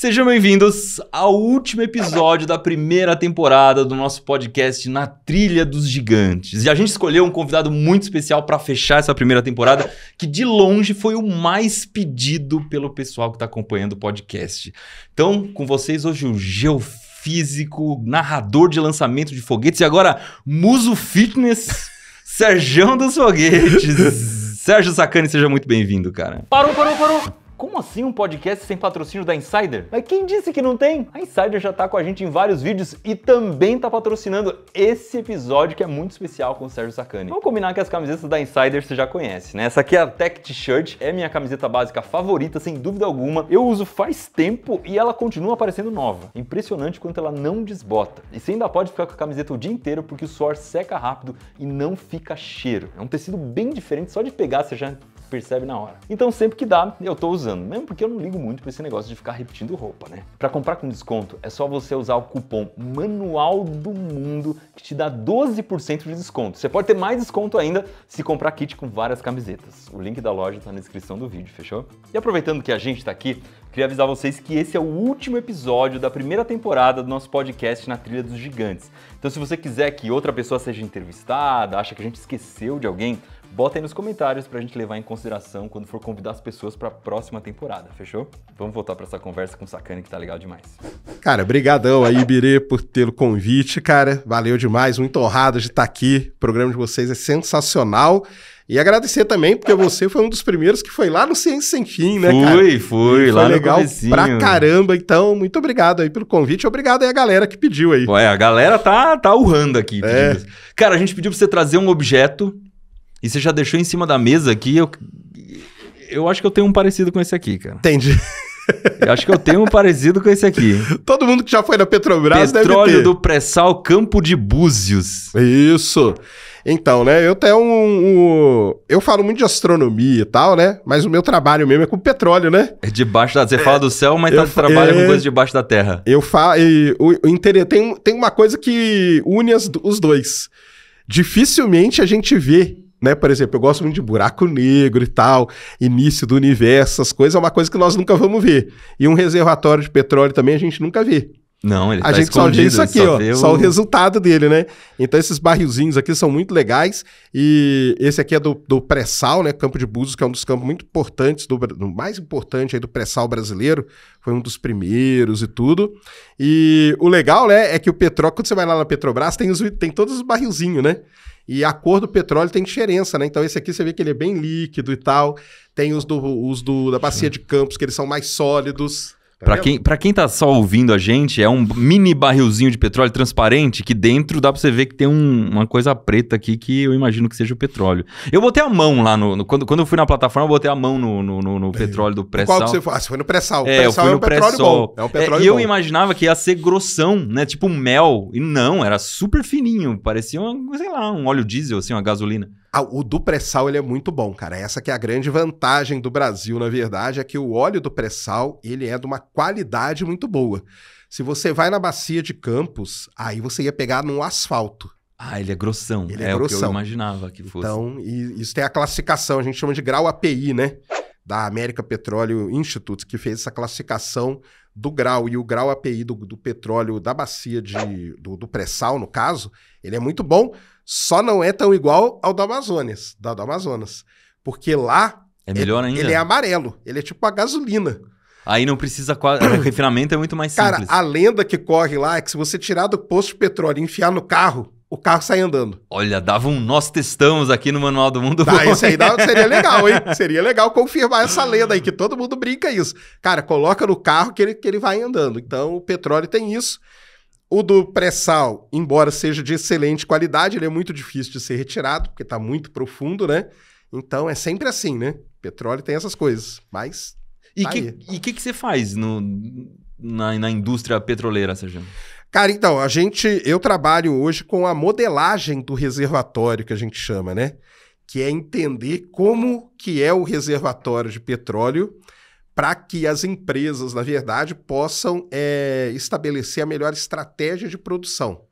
Sejam bem-vindos ao último episódio da primeira temporada do nosso podcast Na Trilha dos Gigantes. E a gente escolheu um convidado muito especial para fechar essa primeira temporada, que de longe foi o mais pedido pelo pessoal que está acompanhando o podcast. Então, com vocês hoje o geofísico, narrador de lançamento de foguetes e agora muso fitness, Sérgio dos Foguetes. Sérgio Sacani, seja muito bem-vindo, cara. Parou, parou, parou. Como assim um podcast sem patrocínio da Insider? Mas quem disse que não tem? A Insider já tá com a gente em vários vídeos e também tá patrocinando esse episódio que é muito especial com o Sérgio Sacani. Vamos combinar que as camisetas da Insider você já conhece, né? Essa aqui é a Tech T-shirt, é minha camiseta básica favorita, sem dúvida alguma. Eu uso faz tempo e ela continua aparecendo nova. Impressionante quanto ela não desbota. E você ainda pode ficar com a camiseta o dia inteiro porque o suor seca rápido e não fica cheiro. É um tecido bem diferente, só de pegar você já percebe na hora. Então sempre que dá, eu tô usando, mesmo porque eu não ligo muito para esse negócio de ficar repetindo roupa, né? Para comprar com desconto, é só você usar o cupom Manual do Mundo que te dá 12% de desconto. Você pode ter mais desconto ainda se comprar kit com várias camisetas. O link da loja tá na descrição do vídeo, fechou? E aproveitando que a gente tá aqui, queria avisar vocês que esse é o último episódio da primeira temporada do nosso podcast na Trilha dos Gigantes. Então se você quiser que outra pessoa seja entrevistada, acha que a gente esqueceu de alguém, Bota aí nos comentários pra gente levar em consideração quando for convidar as pessoas pra próxima temporada, fechou? Vamos voltar pra essa conversa com o Sakane que tá legal demais. Cara, brigadão aí, Birê, por o convite, cara. Valeu demais, muito honrado de estar tá aqui. O programa de vocês é sensacional. E agradecer também, porque você foi um dos primeiros que foi lá no Ciência Sem Fim, né, fui, cara? Fui, fui, lá legal no pra caramba. Então, muito obrigado aí pelo convite. Obrigado aí a galera que pediu aí. Ué, a galera tá, tá urrando aqui. É. Cara, a gente pediu pra você trazer um objeto e você já deixou em cima da mesa aqui. Eu, eu acho que eu tenho um parecido com esse aqui, cara. Entendi. Eu acho que eu tenho um parecido com esse aqui. Todo mundo que já foi na Petrobras Petróleo do pré-sal Campo de Búzios. Isso. Então, né, eu tenho um, um, Eu falo muito de astronomia e tal, né? Mas o meu trabalho mesmo é com petróleo, né? É debaixo da... Você é, fala do céu, mas tá eu, tá, trabalha é, com coisa debaixo da terra. Eu falo... O interesse... Tem, tem uma coisa que une as, os dois. Dificilmente a gente vê né? Por exemplo, eu gosto muito de buraco negro e tal, início do universo, essas coisas é uma coisa que nós nunca vamos ver. E um reservatório de petróleo também a gente nunca vê. Não, ele a tá gente só vê isso aqui, só ó, o... só o resultado dele, né? Então esses barrilzinhos aqui são muito legais e esse aqui é do, do pré-sal, né? Campo de Búzios, que é um dos campos muito importantes, do, do mais importante aí do pré-sal brasileiro, foi um dos primeiros e tudo. E o legal, né, é que o petróleo, quando você vai lá na Petrobras, tem, os, tem todos os barrilzinhos, né? E a cor do petróleo tem diferença, né? Então esse aqui você vê que ele é bem líquido e tal. Tem os do, os do da bacia de Campos, que eles são mais sólidos. Tá para quem, pra quem tá só ouvindo a gente, é um mini barrilzinho de petróleo transparente que dentro dá para você ver que tem um, uma coisa preta aqui que eu imagino que seja o petróleo. Eu botei a mão lá no. no quando, quando eu fui na plataforma, eu botei a mão no, no, no petróleo do pré-sal. Qual que você foi? Ah, você foi no pré-sal. É, pré é um pré-sal. É um petróleo é, eu imaginava que ia ser grossão, né? Tipo mel. E não, era super fininho. Parecia, um, sei lá, um óleo diesel, assim, uma gasolina. Ah, o do pré-sal ele é muito bom, cara. Essa que é a grande vantagem do Brasil, na verdade, é que o óleo do pré-sal ele é de uma qualidade muito boa. Se você vai na bacia de Campos, aí você ia pegar num asfalto. Ah, ele é grossão. Ele é, é grossão. o que eu imaginava que fosse. Então, isso tem a classificação, a gente chama de grau API, né? Da América Petróleo Institute, que fez essa classificação do grau. E o grau API do, do petróleo da bacia de, do, do pré-sal, no caso, ele é muito bom, só não é tão igual ao do Amazonas, da do Amazonas. Porque lá. É melhor ele, ainda. Ele é amarelo. Ele é tipo a gasolina. Aí não precisa é, o refinamento é muito mais simples. Cara, a lenda que corre lá é que se você tirar do posto de petróleo e enfiar no carro, o carro sai andando. Olha, dava um nós testamos aqui no Manual do Mundo. Ah, isso aí dava, seria legal, hein? seria legal confirmar essa lenda aí, que todo mundo brinca isso. Cara, coloca no carro que ele, que ele vai andando. Então, o petróleo tem isso. O do pré-sal, embora seja de excelente qualidade, ele é muito difícil de ser retirado, porque está muito profundo, né? Então é sempre assim, né? Petróleo tem essas coisas, mas. E o tá que, que, que, você faz no, na, na indústria petroleira, Sérgio? Cara, então, a gente. Eu trabalho hoje com a modelagem do reservatório, que a gente chama, né? Que é entender como que é o reservatório de petróleo para que as empresas, na verdade, possam é, estabelecer a melhor estratégia de produção.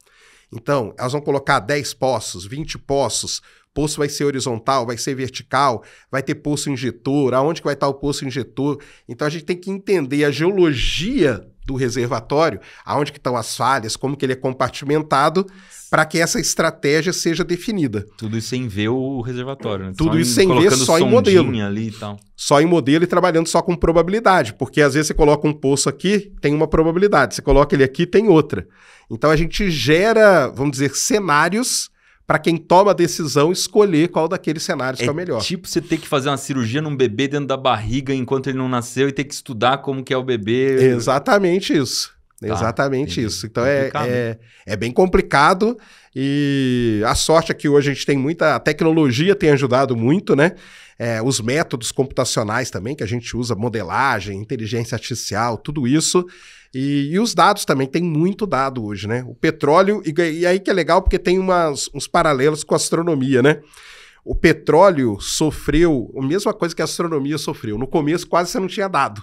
Então, elas vão colocar 10 poços, 20 poços, poço vai ser horizontal, vai ser vertical, vai ter poço injetor, aonde que vai estar o poço injetor. Então a gente tem que entender a geologia do reservatório, aonde que estão as falhas, como que ele é compartimentado, para que essa estratégia seja definida. Tudo isso sem ver o reservatório, né? Tudo só isso sem ver só em modelo. Ali e tal. Só em modelo e trabalhando só com probabilidade, porque às vezes você coloca um poço aqui, tem uma probabilidade, você coloca ele aqui, tem outra. Então a gente gera, vamos dizer, cenários para quem toma a decisão escolher qual daqueles cenários é que é o é melhor. Tipo você ter que fazer uma cirurgia num bebê dentro da barriga enquanto ele não nasceu e ter que estudar como que é o bebê. Exatamente isso. Tá, Exatamente entendi. isso. Então é, é, é, bem complicado e a sorte é que hoje a gente tem muita a tecnologia tem ajudado muito, né? É, os métodos computacionais também que a gente usa, modelagem, inteligência artificial, tudo isso. E, e os dados também, tem muito dado hoje, né? O petróleo, e, e aí que é legal porque tem umas, uns paralelos com a astronomia, né? O petróleo sofreu a mesma coisa que a astronomia sofreu. No começo quase você não tinha dado.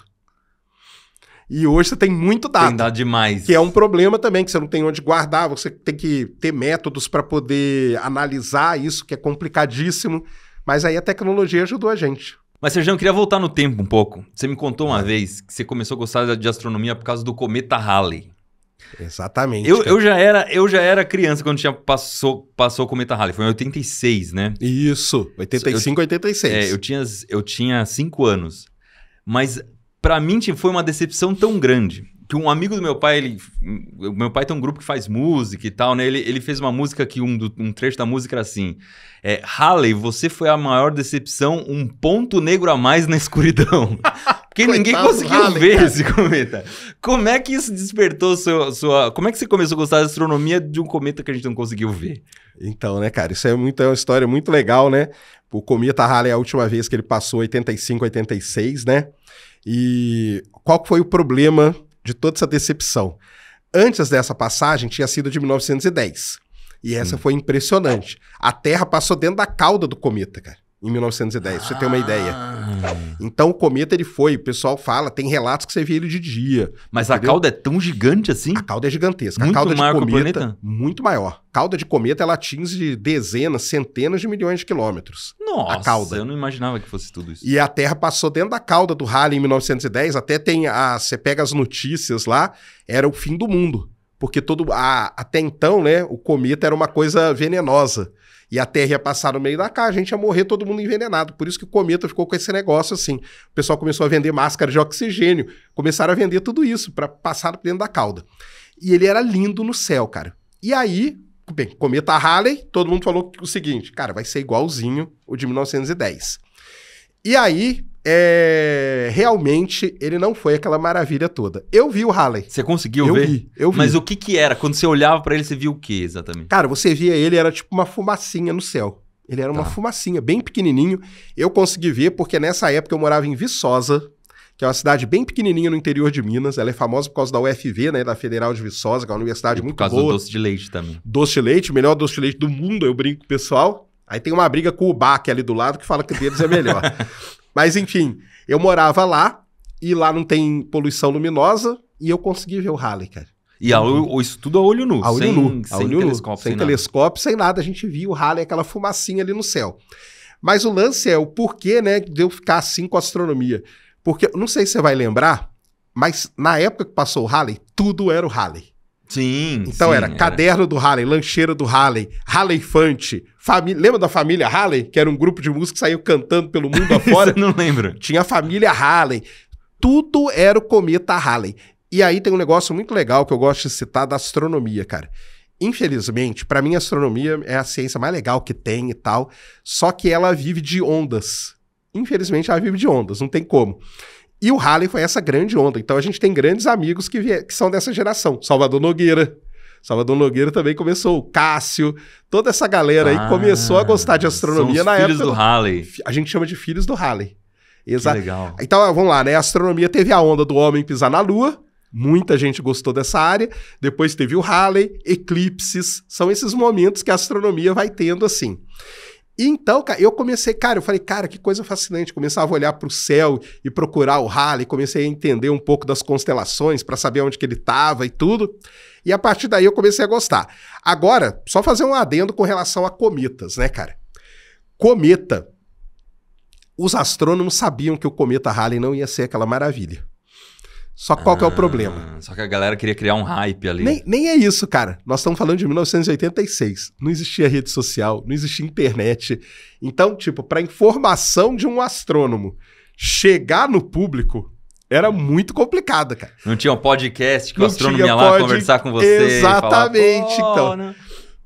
E hoje você tem muito dado. Tem dado demais. Que é um problema também, que você não tem onde guardar, você tem que ter métodos para poder analisar isso, que é complicadíssimo. Mas aí a tecnologia ajudou a gente. Mas, Sérgio, eu queria voltar no tempo um pouco. Você me contou uma vez que você começou a gostar de astronomia por causa do cometa Halley. Exatamente. Eu, eu, já, era, eu já era criança quando tinha, passou, passou o cometa Halley. Foi em 86, né? Isso, 85, eu, 86. É, eu tinha 5 eu tinha cinco anos. Mas para mim tipo, foi uma decepção tão grande que um amigo do meu pai, ele, meu pai tem um grupo que faz música e tal, né? Ele, ele fez uma música que um, um trecho da música era assim: é, Halley, você foi a maior decepção, um ponto negro a mais na escuridão. Porque ninguém conseguiu Halley, ver cara. esse cometa. Como é que isso despertou sua, sua. Como é que você começou a gostar da astronomia de um cometa que a gente não conseguiu ver? Então, né, cara, isso é, muito, é uma história muito legal, né? O cometa Halley, é a última vez que ele passou, 85, 86, né? E qual foi o problema de toda essa decepção? Antes dessa passagem, tinha sido de 1910. E essa hum. foi impressionante. A Terra passou dentro da cauda do cometa, cara em 1910, pra você ter uma ah. ideia. Então o cometa ele foi, o pessoal fala, tem relatos que você vê ele de dia. Mas entendeu? a cauda é tão gigante assim? A cauda é gigantesca. Muito a cauda maior de cometa, muito maior. A cauda de cometa ela atinge dezenas, centenas de milhões de quilômetros. Nossa, a cauda. eu não imaginava que fosse tudo isso. E a Terra passou dentro da cauda do Halley em 1910, até tem a, você pega as notícias lá, era o fim do mundo porque todo a, até então, né, o cometa era uma coisa venenosa. E a Terra ia passar no meio da cá, a gente ia morrer todo mundo envenenado. Por isso que o cometa ficou com esse negócio assim. O pessoal começou a vender máscara de oxigênio, começaram a vender tudo isso para passar dentro da cauda. E ele era lindo no céu, cara. E aí, bem, cometa Halley, todo mundo falou o seguinte, cara, vai ser igualzinho o de 1910. E aí, é, realmente ele não foi aquela maravilha toda. Eu vi o Halley. Você conseguiu eu ver? Vi, eu vi. Mas o que que era? Quando você olhava para ele, você via o que exatamente? Cara, você via ele, era tipo uma fumacinha no céu. Ele era tá. uma fumacinha, bem pequenininho. Eu consegui ver porque nessa época eu morava em Viçosa, que é uma cidade bem pequenininha no interior de Minas. Ela é famosa por causa da UFV, né, da Federal de Viçosa, que é uma universidade e muito boa. Por causa boa. do doce de leite também. Doce de leite, melhor doce de leite do mundo, eu brinco pessoal. Aí tem uma briga com o Bach ali do lado que fala que deles é melhor. Mas enfim, eu morava lá e lá não tem poluição luminosa e eu consegui ver o Halley, cara. E a, o, isso tudo a olho nu. A olho sem, nu. A sem telescópio. sem, sem telescópio, sem nada. A gente viu o Halley, aquela fumacinha ali no céu. Mas o lance é o porquê, né, de eu ficar assim com a astronomia. Porque, não sei se você vai lembrar, mas na época que passou o Halley, tudo era o Halley. Sim. Então sim, era, era, caderno do Harley, lancheira do Harley, Harley Fante. Lembra da família Harley? Que era um grupo de músicos que saiu cantando pelo mundo afora? não lembro. Tinha a família Harley. Tudo era o cometa Harley. E aí tem um negócio muito legal que eu gosto de citar da astronomia, cara. Infelizmente, para mim, a astronomia é a ciência mais legal que tem e tal. Só que ela vive de ondas. Infelizmente, ela vive de ondas, não tem como. E o Halley foi essa grande onda. Então a gente tem grandes amigos que, vier, que são dessa geração. Salvador Nogueira. Salvador Nogueira também começou, Cássio, toda essa galera ah, aí começou a gostar de astronomia na filhos época. Filhos do Halley. A gente chama de filhos do Halley. Exato. Legal. Então vamos lá, né? A astronomia teve a onda do homem pisar na Lua. Muita gente gostou dessa área. Depois teve o Halley, eclipses. São esses momentos que a astronomia vai tendo assim. E então, cara, eu comecei, cara, eu falei, cara, que coisa fascinante. Começava a olhar para o céu e procurar o Halley, comecei a entender um pouco das constelações para saber onde que ele estava e tudo. E a partir daí eu comecei a gostar. Agora, só fazer um adendo com relação a cometas, né, cara? Cometa. Os astrônomos sabiam que o cometa Halley não ia ser aquela maravilha. Só qual ah, que é o ah, problema? Só que a galera queria criar um hype ali. Nem, nem é isso, cara. Nós estamos falando de 1986. Não existia rede social, não existia internet. Então, tipo, para informação de um astrônomo chegar no público era muito complicada, cara. Não tinha um podcast que não o astrônomo ia lá pod... conversar com você. Exatamente. Falar, então. Né?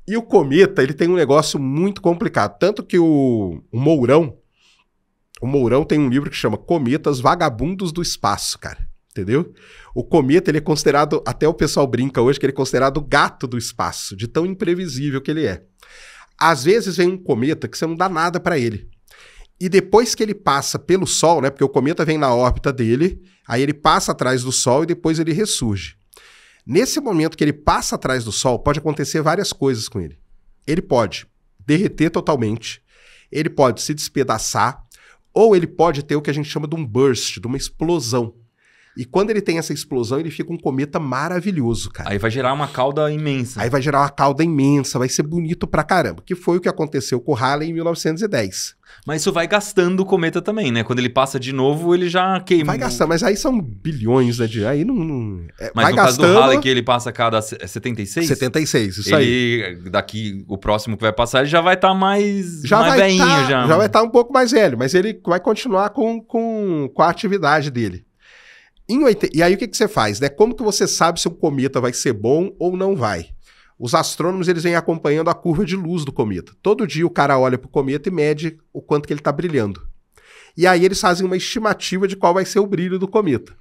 E o cometa, ele tem um negócio muito complicado. Tanto que o, o Mourão. O Mourão tem um livro que chama Cometas Vagabundos do Espaço, cara entendeu? O cometa ele é considerado, até o pessoal brinca hoje que ele é considerado o gato do espaço, de tão imprevisível que ele é. Às vezes vem um cometa que você não dá nada para ele. E depois que ele passa pelo Sol, né? Porque o cometa vem na órbita dele, aí ele passa atrás do Sol e depois ele ressurge. Nesse momento que ele passa atrás do Sol, pode acontecer várias coisas com ele. Ele pode derreter totalmente, ele pode se despedaçar, ou ele pode ter o que a gente chama de um burst, de uma explosão. E quando ele tem essa explosão, ele fica um cometa maravilhoso, cara. Aí vai gerar uma cauda imensa. Aí vai gerar uma cauda imensa, vai ser bonito pra caramba. Que foi o que aconteceu com o Halley em 1910. Mas isso vai gastando o cometa também, né? Quando ele passa de novo, ele já queima. Vai gastar, mas aí são bilhões, né? De, aí não. não é, mas vai no gastando... caso do Halley, que ele passa a cada 76? 76, é isso ele, aí. Daqui, o próximo que vai passar, ele já vai estar tá mais. Já mais vai veinho, tá, já. Já vai estar tá um pouco mais velho, mas ele vai continuar com, com, com a atividade dele. 80... E aí o que, que você faz? Né? Como que você sabe se um cometa vai ser bom ou não vai? Os astrônomos eles vêm acompanhando a curva de luz do cometa. Todo dia o cara olha para o cometa e mede o quanto que ele está brilhando. E aí eles fazem uma estimativa de qual vai ser o brilho do cometa.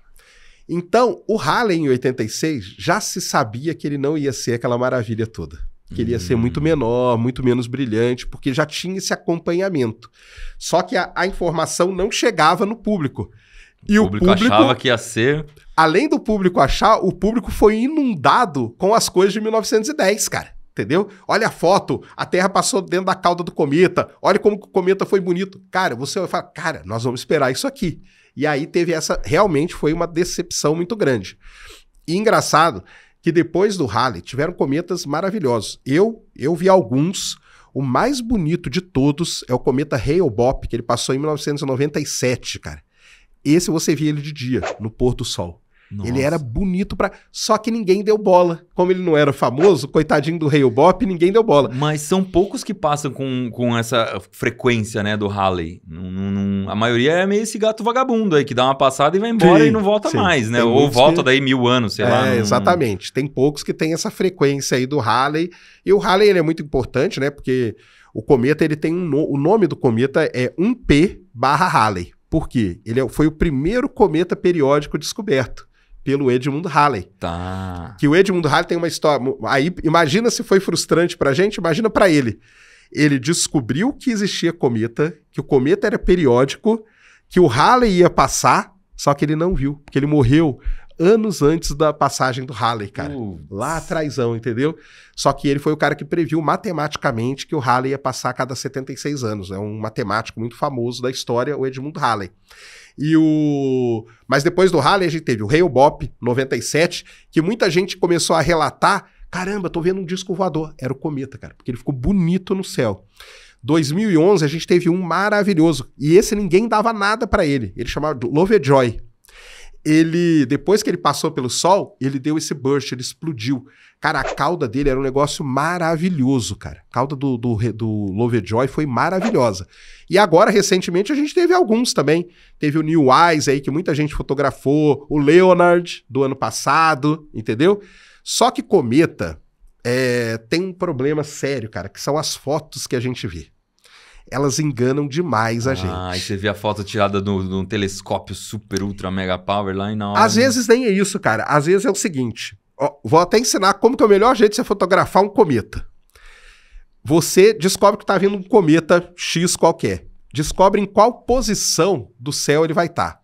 Então, o Halley em 86 já se sabia que ele não ia ser aquela maravilha toda. Que ele ia ser muito hum. menor, muito menos brilhante, porque já tinha esse acompanhamento. Só que a, a informação não chegava no público. E o público, o público achava que ia ser. Além do público achar, o público foi inundado com as coisas de 1910, cara entendeu? Olha a foto, a Terra passou dentro da cauda do cometa, olha como o cometa foi bonito. Cara, você vai falar, cara, nós vamos esperar isso aqui. E aí teve essa, realmente foi uma decepção muito grande. E engraçado que depois do Halley tiveram cometas maravilhosos. Eu, eu vi alguns, o mais bonito de todos é o cometa Hale-Bopp, que ele passou em 1997, cara. Esse você via ele de dia, no pôr do sol. Nossa. Ele era bonito pra. Só que ninguém deu bola. Como ele não era famoso, coitadinho do Rei Bop, ninguém deu bola. Mas são poucos que passam com, com essa frequência, né, do Halley. A maioria é meio esse gato vagabundo aí, que dá uma passada e vai embora sim, e não volta sim. mais, né? Tem Ou volta que... daí mil anos, sei é, lá. É, exatamente. Tem poucos que tem essa frequência aí do Halley. E o Halley ele é muito importante, né? Porque o cometa ele tem um no... o nome do cometa é 1P barra Halley. Por quê? Ele é foi o primeiro cometa periódico descoberto pelo Edmund Halley. Tá. Que o Edmund Halley tem uma história. Aí, imagina se foi frustrante para gente, imagina para ele. Ele descobriu que existia cometa, que o cometa era periódico, que o Halley ia passar, só que ele não viu, porque ele morreu anos antes da passagem do Halley, cara. Uh. Lá atrásão, entendeu? Só que ele foi o cara que previu matematicamente que o Halley ia passar a cada 76 anos. É um matemático muito famoso da história, o Edmund Halley. E o. Mas depois do Halley, a gente teve o Rail Bop 97, que muita gente começou a relatar: caramba, tô vendo um disco voador. Era o cometa, cara, porque ele ficou bonito no céu. 2011 a gente teve um maravilhoso e esse ninguém dava nada para ele. Ele chamava Lovejoy ele, depois que ele passou pelo sol, ele deu esse burst, ele explodiu. Cara, a cauda dele era um negócio maravilhoso, cara. A cauda do, do, do Lovejoy foi maravilhosa. E agora, recentemente, a gente teve alguns também. Teve o New Eyes aí, que muita gente fotografou, o Leonard, do ano passado, entendeu? Só que cometa é, tem um problema sério, cara, que são as fotos que a gente vê elas enganam demais a ah, gente. Ah, você vê a foto tirada de um telescópio super, ultra, mega power lá e na hora... Às vezes nem é isso, cara. Às vezes é o seguinte, ó, vou até ensinar como que é o melhor jeito de você fotografar um cometa. Você descobre que está vindo um cometa X qualquer. Descobre em qual posição do céu ele vai estar. Tá.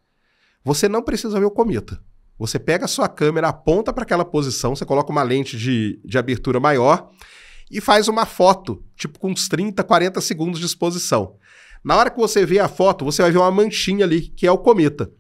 Você não precisa ver o cometa. Você pega a sua câmera, aponta para aquela posição, você coloca uma lente de, de abertura maior e faz uma foto, tipo com uns 30, 40 segundos de exposição. Na hora que você vê a foto, você vai ver uma manchinha ali, que é o cometa.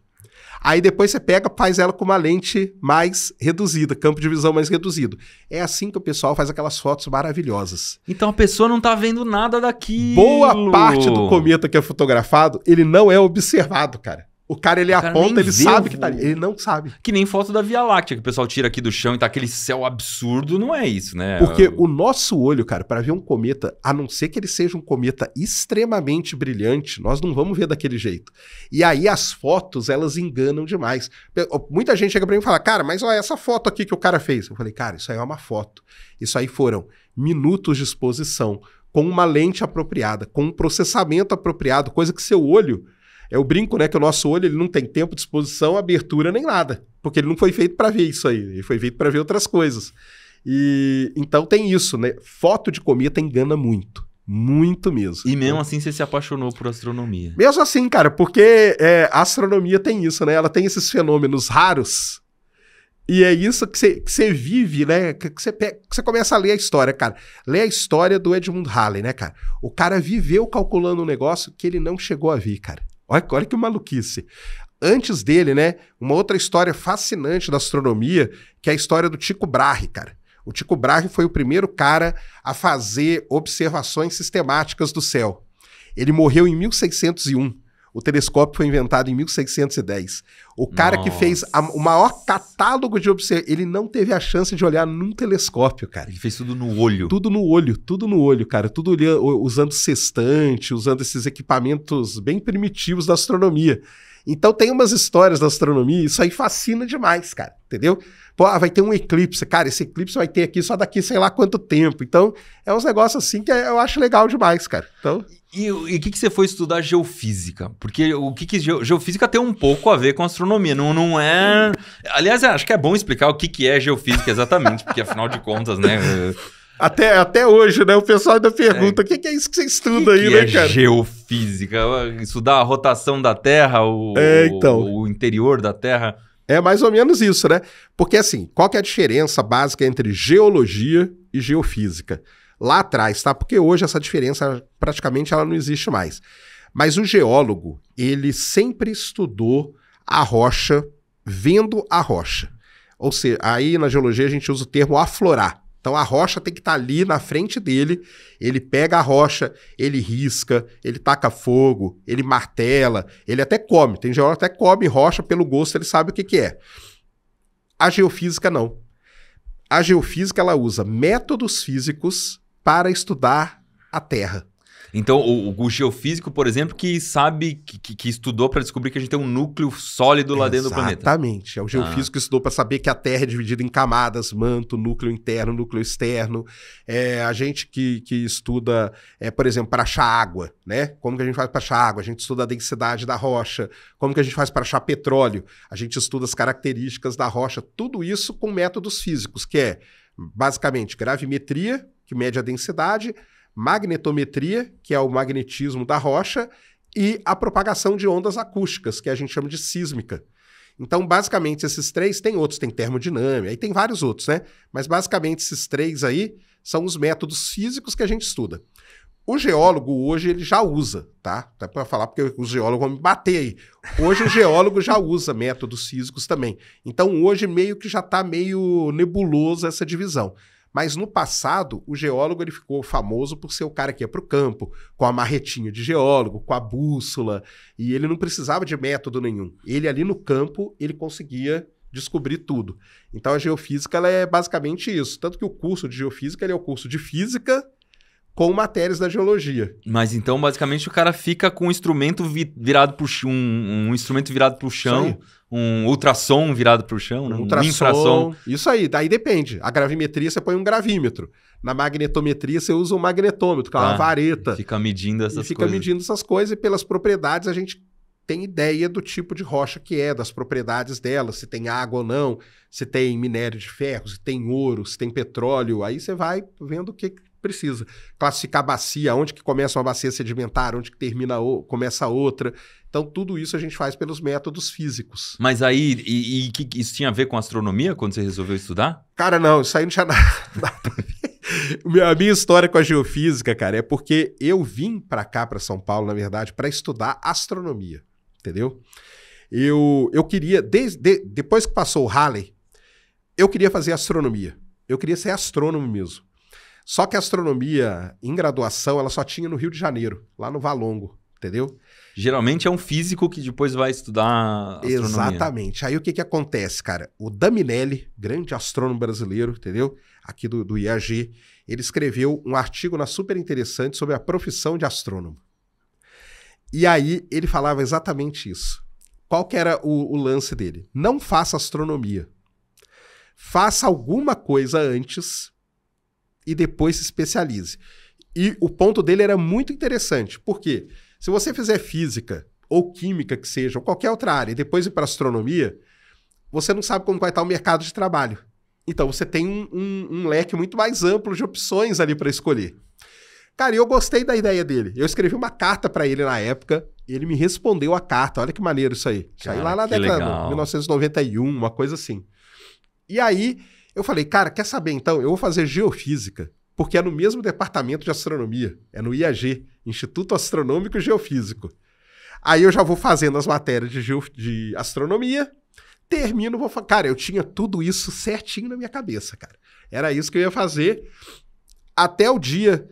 Aí depois você pega, faz ela com uma lente mais reduzida, campo de visão mais reduzido. É assim que o pessoal faz aquelas fotos maravilhosas. Então a pessoa não está vendo nada daqui. Boa parte do cometa que é fotografado, ele não é observado, cara. O cara, ele o cara aponta, ele sabe que tá ali. Ele não sabe. Que nem foto da Via Láctea que o pessoal tira aqui do chão e tá aquele céu absurdo, não é isso, né? Porque o nosso olho, cara, para ver um cometa, a não ser que ele seja um cometa extremamente brilhante, nós não vamos ver daquele jeito. E aí as fotos, elas enganam demais. Muita gente chega para mim e fala, cara, mas olha essa foto aqui que o cara fez. Eu falei, cara, isso aí é uma foto. Isso aí foram minutos de exposição, com uma lente apropriada, com um processamento apropriado, coisa que seu olho é o brinco, né, que o nosso olho ele não tem tempo, disposição, abertura nem nada, porque ele não foi feito para ver isso aí, ele foi feito para ver outras coisas. E então tem isso, né? Foto de cometa engana muito. Muito mesmo. E mesmo assim você se apaixonou por astronomia. Mesmo assim, cara, porque é, a astronomia tem isso, né? Ela tem esses fenômenos raros. E é isso que você, vive, né? Que você, que você começa a ler a história, cara. Lê a história do Edmund Halley, né, cara? O cara viveu calculando um negócio que ele não chegou a ver, cara. Olha, olha que maluquice. Antes dele, né, uma outra história fascinante da astronomia, que é a história do Tycho Brahe, cara. O Tycho Brahe foi o primeiro cara a fazer observações sistemáticas do céu. Ele morreu em 1601. O telescópio foi inventado em 1610. O cara Nossa. que fez a, o maior catálogo de observações, ele não teve a chance de olhar num telescópio, cara. Ele fez tudo no olho. Tudo no olho, tudo no olho, cara. Tudo usando sextante, usando esses equipamentos bem primitivos da astronomia. Então tem umas histórias da astronomia, isso aí fascina demais, cara, entendeu? Pô, ah, vai ter um eclipse. Cara, esse eclipse vai ter aqui só daqui sei lá quanto tempo. Então, é uns negócios assim que eu acho legal demais, cara. Então... E o que, que você foi estudar geofísica? Porque o que, que geofísica tem um pouco a ver com astronomia, não, não é. Aliás, é, acho que é bom explicar o que, que é geofísica exatamente, porque afinal de contas, né? É até, até hoje, né? O pessoal ainda pergunta: é. o é, que, que, é isso que você estuda que aí, que né, é cara? Geofísica, estudar a rotação da Terra, o, é, então. o interior da Terra. É mais ou menos isso, né? Porque assim, qual que é a diferença básica entre geologia e geofísica? Lá atrás, tá? Porque hoje essa diferença praticamente ela não existe mais. Mas o geólogo, ele sempre estudou a rocha vendo a rocha. Ou seja, aí na geologia a gente usa o termo aflorar. Então a rocha tem que estar tá ali na frente dele. Ele pega a rocha, ele risca, ele taca fogo, ele martela, ele até come. Tem geólogo que até come rocha pelo gosto, ele sabe o que, que é. A geofísica não. A geofísica ela usa métodos físicos para estudar a Terra. Então, o, o geofísico, é por exemplo, que sabe, que, que estudou para descobrir que a gente tem um núcleo sólido lá Exatamente. dentro do planeta. Exatamente. É o ah. geofísico ah. que estudou para saber que a Terra é dividida em camadas, manto, núcleo interno, núcleo externo. É, a gente que, que estuda, é, por exemplo, para achar água, né? Como que a gente faz para achar água? A gente estuda a densidade da rocha. Como que a gente faz para achar petróleo? A gente estuda as características da rocha. Tudo isso com métodos físicos, que é basicamente gravimetria, que mede a densidade, magnetometria, que é o magnetismo da rocha, e a propagação de ondas acústicas, que a gente chama de sísmica. Então, basicamente, esses três, tem outros, tem termodinâmica, e tem vários outros, né? Mas basicamente esses três aí são os métodos físicos que a gente estuda. O geólogo hoje ele já usa, tá? Até para falar porque os geólogos vão me bater aí. Hoje o geólogo já usa métodos físicos também. Então hoje meio que já está meio nebuloso essa divisão. Mas no passado, o geólogo ele ficou famoso por ser o cara que ia para o campo, com a marretinha de geólogo, com a bússola, e ele não precisava de método nenhum. Ele ali no campo, ele conseguia descobrir tudo. Então a geofísica ela é basicamente isso. Tanto que o curso de geofísica é o curso de física com matérias da geologia. Mas então, basicamente, o cara fica com um instrumento vi virado para o chão, um, um, instrumento virado para o chão, um ultrassom virado para o chão, um ultrassom, infrassom. Isso aí, daí depende. A gravimetria você põe um gravímetro. Na magnetometria você usa um magnetômetro, que é uma ah, vareta. Fica medindo essas fica coisas. Fica medindo essas coisas e pelas propriedades a gente tem ideia do tipo de rocha que é, das propriedades dela, se tem água ou não, se tem minério de ferro, se tem ouro, se tem petróleo. Aí você vai vendo o que precisa. Classificar a bacia, onde que começa uma bacia sedimentar, onde que termina o, começa outra. Então, tudo isso a gente faz pelos métodos físicos. Mas aí, e, e que, isso tinha a ver com astronomia quando você resolveu estudar? Cara, não, isso aí não tinha nada, nada a ver. A minha história com a geofísica, cara, é porque eu vim para cá, para São Paulo, na verdade, para estudar astronomia, entendeu? Eu, eu queria, desde, de, depois que passou o Halley, eu queria fazer astronomia. Eu queria ser astrônomo mesmo. Só que a astronomia em graduação ela só tinha no Rio de Janeiro, lá no Valongo, entendeu? Geralmente é um físico que depois vai estudar astronomia. Exatamente. Aí o que, que acontece, cara? O Daminelli, grande astrônomo brasileiro, entendeu? Aqui do, do IAG, ele escreveu um artigo na super interessante sobre a profissão de astrônomo. E aí ele falava exatamente isso. Qual que era o, o lance dele? Não faça astronomia. Faça alguma coisa antes e depois se especialize. E o ponto dele era muito interessante, porque se você fizer física ou química que seja, ou qualquer outra área, e depois ir para astronomia, você não sabe como vai estar o mercado de trabalho. Então você tem um, um, um leque muito mais amplo de opções ali para escolher. Cara, eu gostei da ideia dele. Eu escrevi uma carta para ele na época, ele me respondeu a carta. Olha que maneiro isso aí. Cara, aí lá na década de 1991, uma coisa assim. E aí eu falei, cara, quer saber então? Eu vou fazer geofísica, porque é no mesmo departamento de astronomia, é no IAG, Instituto Astronômico e Geofísico. Aí eu já vou fazendo as matérias de, geo, de astronomia, termino, vou falar. Cara, eu tinha tudo isso certinho na minha cabeça, cara. Era isso que eu ia fazer até o dia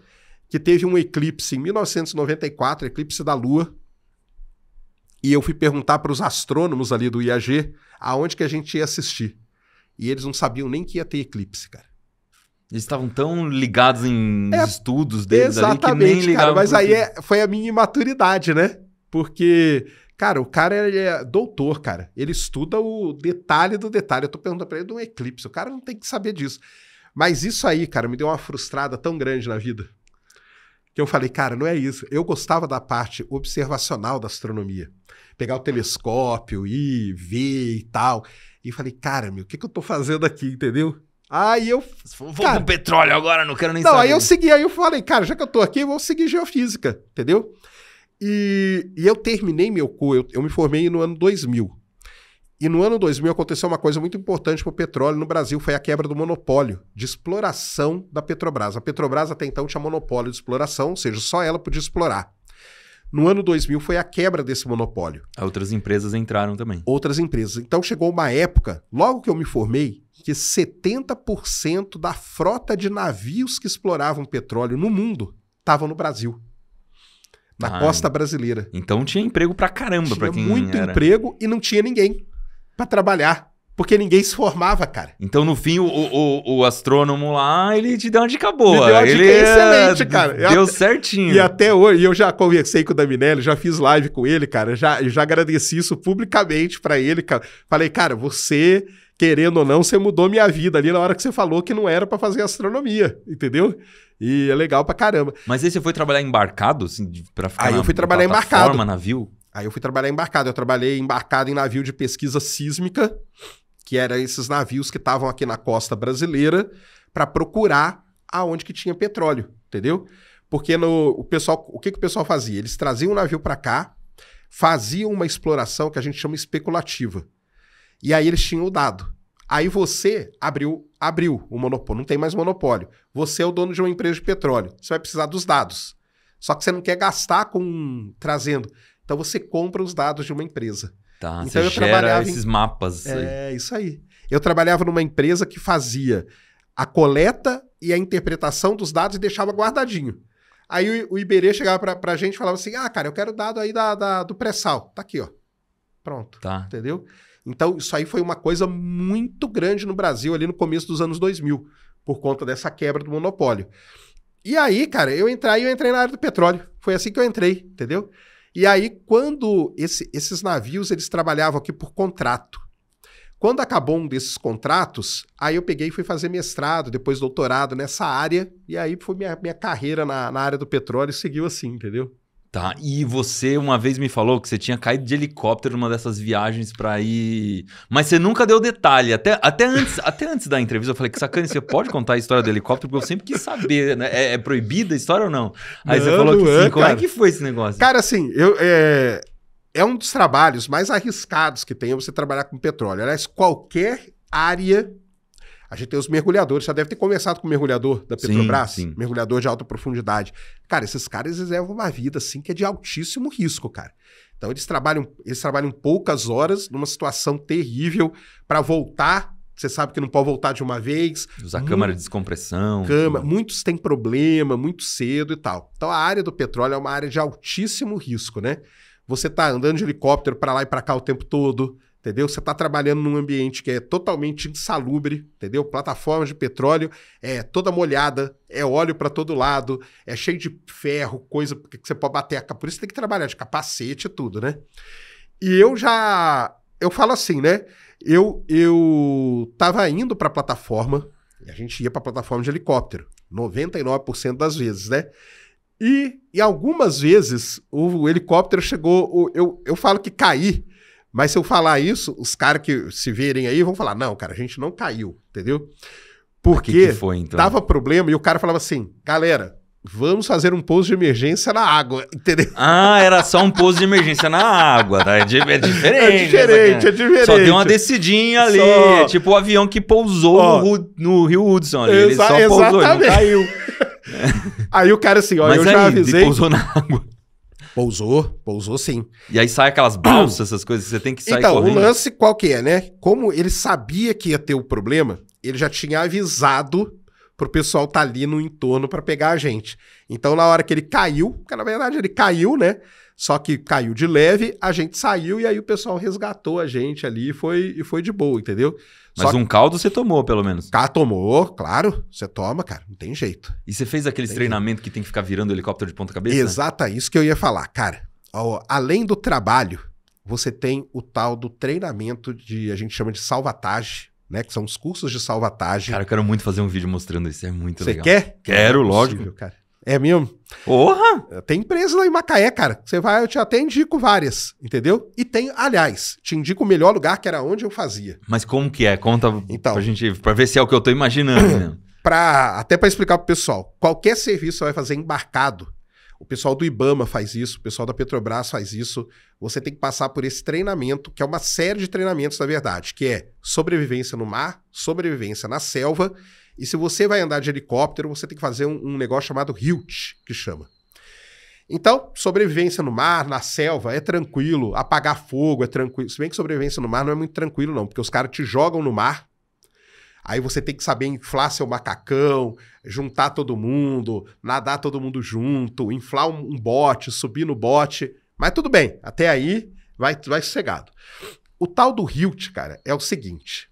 que teve um eclipse em 1994, eclipse da Lua. E eu fui perguntar para os astrônomos ali do IAG aonde que a gente ia assistir. E eles não sabiam nem que ia ter eclipse, cara. Eles estavam tão ligados em é, estudos deles exatamente, ali que nem ligaram. Cara, mas aí é, foi a minha imaturidade, né? Porque, cara, o cara é doutor, cara. Ele estuda o detalhe do detalhe. Eu tô perguntando pra ele de um eclipse. O cara não tem que saber disso. Mas isso aí, cara, me deu uma frustrada tão grande na vida. Que eu falei, cara, não é isso. Eu gostava da parte observacional da astronomia. Pegar o telescópio, e ver e tal. E falei, cara, meu, o que, que eu tô fazendo aqui, entendeu? Aí eu. Vou cara, pro petróleo agora, não quero nem não, saber. Não, aí eu segui, aí eu falei, cara, já que eu tô aqui, eu vou seguir geofísica, entendeu? E, e eu terminei meu curso, eu, eu, me formei no ano 2000. E no ano 2000 aconteceu uma coisa muito importante para o petróleo no Brasil, foi a quebra do monopólio de exploração da Petrobras. A Petrobras até então tinha monopólio de exploração, ou seja, só ela podia explorar. No ano 2000 foi a quebra desse monopólio. Outras empresas entraram também. Outras empresas. Então chegou uma época, logo que eu me formei, que 70% da frota de navios que exploravam petróleo no mundo estava no Brasil. Na ah, costa é. brasileira. Então tinha emprego pra caramba para pra quem muito era. emprego e não tinha ninguém para trabalhar porque ninguém se formava, cara. Então, no fim, o, o, o astrônomo lá, ele te deu uma dica boa. Me deu uma ele dica é excelente, cara. Deu certinho. E até hoje, eu já conversei com o Daminelli, já fiz live com ele, cara. Já, já agradeci isso publicamente para ele, cara. Falei, cara, você querendo ou não, você mudou minha vida ali na hora que você falou que não era para fazer astronomia, entendeu? E é legal pra caramba. Mas aí você foi trabalhar embarcado, assim, pra ficar Aí na, eu fui trabalhar embarcado. navio? Aí eu fui trabalhar embarcado. Eu trabalhei embarcado em navio de pesquisa sísmica que eram esses navios que estavam aqui na costa brasileira para procurar aonde que tinha petróleo, entendeu? Porque no, o pessoal, o que, que o pessoal fazia? Eles traziam um navio para cá, faziam uma exploração que a gente chama especulativa. E aí eles tinham o dado. Aí você abriu, abriu o monopólio, não tem mais monopólio. Você é o dono de uma empresa de petróleo. Você vai precisar dos dados. Só que você não quer gastar com trazendo. Então você compra os dados de uma empresa. Tá, então, você gera esses em... mapas. É, aí. isso aí. Eu trabalhava numa empresa que fazia a coleta e a interpretação dos dados e deixava guardadinho. Aí o, o Iberê chegava pra, pra gente e falava assim: ah, cara, eu quero dado aí da, da do pré-sal. Tá aqui, ó. Pronto. Tá. Entendeu? Então, isso aí foi uma coisa muito grande no Brasil ali no começo dos anos 2000, por conta dessa quebra do monopólio. E aí, cara, eu entrei, eu entrei na área do petróleo. Foi assim que eu entrei, entendeu? E aí, quando esse, esses navios, eles trabalhavam aqui por contrato. Quando acabou um desses contratos, aí eu peguei e fui fazer mestrado, depois doutorado nessa área, e aí foi minha, minha carreira na, na área do petróleo e seguiu assim, entendeu? Tá, e você uma vez me falou que você tinha caído de helicóptero numa dessas viagens para ir. Mas você nunca deu detalhe. Até, até, antes, até antes da entrevista eu falei que sacane, você pode contar a história do helicóptero? Porque eu sempre quis saber, né? É, é proibida a história ou não? Aí não, você falou que é, sim. É, Como é que foi esse negócio? Cara, assim, eu, é, é um dos trabalhos mais arriscados que tem é você trabalhar com petróleo. Aliás, qualquer área a gente tem os mergulhadores, já deve ter começado com o mergulhador da Petrobras, sim, sim. mergulhador de alta profundidade. Cara, esses caras reservam uma vida assim que é de altíssimo risco, cara. Então eles trabalham, eles trabalham poucas horas numa situação terrível para voltar você sabe que não pode voltar de uma vez. Usar Muito, câmara de descompressão. Cama, muitos têm problema, muito cedo e tal. Então a área do petróleo é uma área de altíssimo risco, né? Você está andando de helicóptero para lá e para cá o tempo todo entendeu? Você está trabalhando num ambiente que é totalmente insalubre, entendeu? Plataformas de petróleo é toda molhada, é óleo para todo lado, é cheio de ferro, coisa que você pode bater a por isso tem que trabalhar de capacete e tudo, né? E eu já eu falo assim, né? Eu eu tava indo para a plataforma, a gente ia para a plataforma de helicóptero, 99% das vezes, né? E, e algumas vezes o, helicóptero chegou, eu, eu falo que caí mas se eu falar isso, os caras que se verem aí vão falar: não, cara, a gente não caiu, entendeu? Porque que que foi, então? dava problema e o cara falava assim: galera, vamos fazer um pouso de emergência na água, entendeu? Ah, era só um pouso de emergência na água, tá? É, é, é né? diferente. É diferente, é diferente. Só deu uma descidinha ali, só... É tipo o avião que pousou oh. no, no, Rio Hudson ali, ele só pousou, ele não caiu. Aí o cara assim, olha, eu aí, já avisei. Pousou na água. Pousou, pousou sim. E aí sai aquelas balsas, essas coisas, você tem que sair então, correndo. Então, o lance qual que é, né? Como ele sabia que ia ter o problema, ele já tinha avisado pro pessoal tá ali no entorno para pegar a gente. Então, na hora que ele caiu, porque na verdade ele caiu, né? Só que caiu de leve, a gente saiu e aí o pessoal resgatou a gente ali e foi, e foi de boa, entendeu? Mas Só... um caldo você tomou, pelo menos. Tá, tomou, claro. Você toma, cara. Não tem jeito. E você fez aquele treinamento que tem que ficar virando o helicóptero de ponta cabeça? Exata, isso que eu ia falar. Cara, ó, além do trabalho, você tem o tal do treinamento de, a gente chama de salvatagem, né? Que são os cursos de salvatagem. Cara, eu quero muito fazer um vídeo mostrando isso. É muito legal. Você quer? Quero, é possível, lógico. cara. É mesmo? Porra! Tem empresa lá em Macaé, cara. Você vai, eu te até indico várias, entendeu? E tem, aliás, te indico o melhor lugar que era onde eu fazia. Mas como que é? Conta então, pra gente, pra ver se é o que eu tô imaginando. Né? pra, até para explicar pro pessoal, qualquer serviço você vai fazer embarcado, o pessoal do Ibama faz isso, o pessoal da Petrobras faz isso. Você tem que passar por esse treinamento, que é uma série de treinamentos, na verdade, que é sobrevivência no mar, sobrevivência na selva e se você vai andar de helicóptero, você tem que fazer um, um negócio chamado HILT, que chama. Então, sobrevivência no mar, na selva, é tranquilo. Apagar fogo é tranquilo. Se bem que sobrevivência no mar não é muito tranquilo, não, porque os caras te jogam no mar. Aí você tem que saber inflar seu macacão, juntar todo mundo, nadar todo mundo junto, inflar um, um bote, subir no bote. Mas tudo bem, até aí vai, vai sossegado. O tal do Hilt, cara, é o seguinte: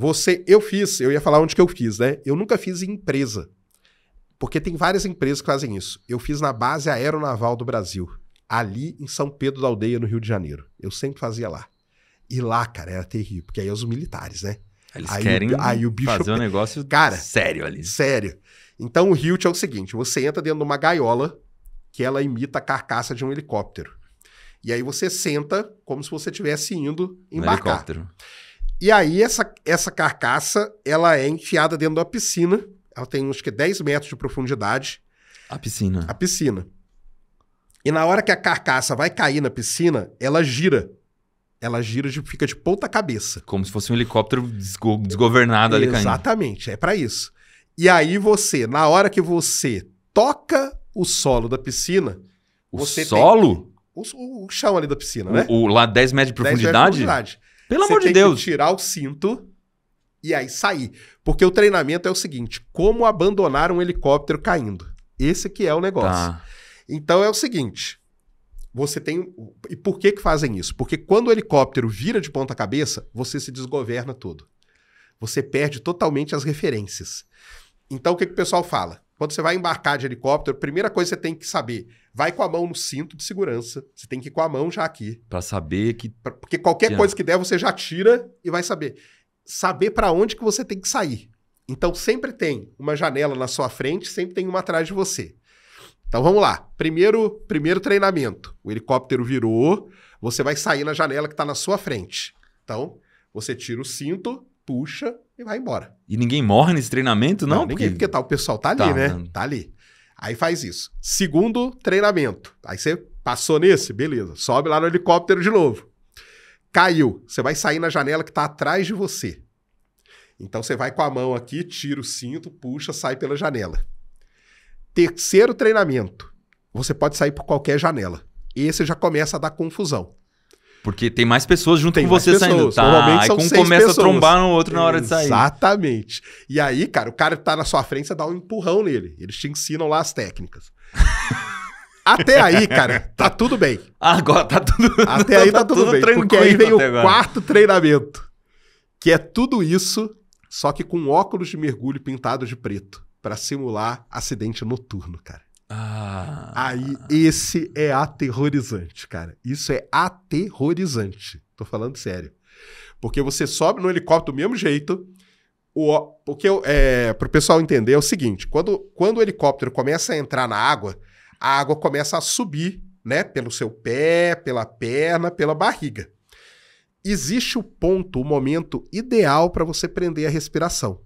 você, eu fiz, eu ia falar onde que eu fiz, né? Eu nunca fiz em empresa. Porque tem várias empresas que fazem isso. Eu fiz na base aeronaval do Brasil, ali em São Pedro da Aldeia, no Rio de Janeiro. Eu sempre fazia lá. E lá, cara, era terrível, porque aí é os militares, né? Eles aí querem o, aí o bicho fazer um negócio cara, sério ali. Sério. Então o Hilt é o seguinte: você entra dentro de uma gaiola que ela imita a carcaça de um helicóptero. E aí você senta como se você estivesse indo embarcar. Um helicóptero. E aí essa, essa carcaça, ela é enfiada dentro da piscina. Ela tem uns que 10 metros de profundidade. A piscina. A piscina. E na hora que a carcaça vai cair na piscina, ela gira. Ela gira e fica de ponta cabeça. Como se fosse um helicóptero desgo desgovernado ali Exatamente, caindo. Exatamente, é para isso. E aí você, na hora que você toca o solo da piscina... O solo? Tem... O, o, chão ali da piscina, o, né? O, lá 10 metros de profundidade? 10 metros de profundidade. Pelo amor de Deus. tirar o cinto e aí sair. Porque o treinamento é o seguinte: como abandonar um helicóptero caindo. Esse que é o negócio. Tá. Então é o seguinte. Você tem. E por que, que fazem isso? Porque quando o helicóptero vira de ponta cabeça, você se desgoverna todo. Você perde totalmente as referências. Então o que, que o pessoal fala? Quando você vai embarcar de helicóptero, a primeira coisa que você tem que saber, vai com a mão no cinto de segurança. Você tem que ir com a mão já aqui. Para saber que... Pra, porque qualquer coisa que der, você já tira e vai saber. Saber para onde que você tem que sair. Então, sempre tem uma janela na sua frente, sempre tem uma atrás de você. Então, vamos lá. Primeiro, primeiro treinamento. O helicóptero virou, você vai sair na janela que está na sua frente. Então, você tira o cinto, puxa e vai embora. E ninguém morre nesse treinamento, não? não porque... Ninguém, porque tá, o pessoal tá ali, tá, né? né? Tá ali. Aí faz isso. Segundo treinamento. Aí você passou nesse, beleza. Sobe lá no helicóptero de novo. Caiu. Você vai sair na janela que tá atrás de você. Então você vai com a mão aqui, tira o cinto, puxa, sai pela janela. Terceiro treinamento. Você pode sair por qualquer janela. Esse já começa a dar confusão. Porque tem mais pessoas junto tem com você pessoas. saindo. Tá, Normalmente são aí um começa pessoas. a trombar no outro na hora de sair. Exatamente. E aí, cara, o cara que tá na sua frente, você dá um empurrão nele. Eles te ensinam lá as técnicas. Até aí, cara, tá tudo bem. Agora tá tudo Até aí tá, tá tudo, tudo, bem. Porque aí vem o quarto treinamento. Que é tudo isso, só que com óculos de mergulho pintados de preto. para simular acidente noturno, cara. Ah. Aí, esse é aterrorizante, cara. Isso é aterrorizante. Tô falando sério. Porque você sobe no helicóptero do mesmo jeito. O, porque, é, pro pessoal entender, é o seguinte: quando, quando o helicóptero começa a entrar na água, a água começa a subir, né? Pelo seu pé, pela perna, pela barriga. Existe o ponto, o momento ideal para você prender a respiração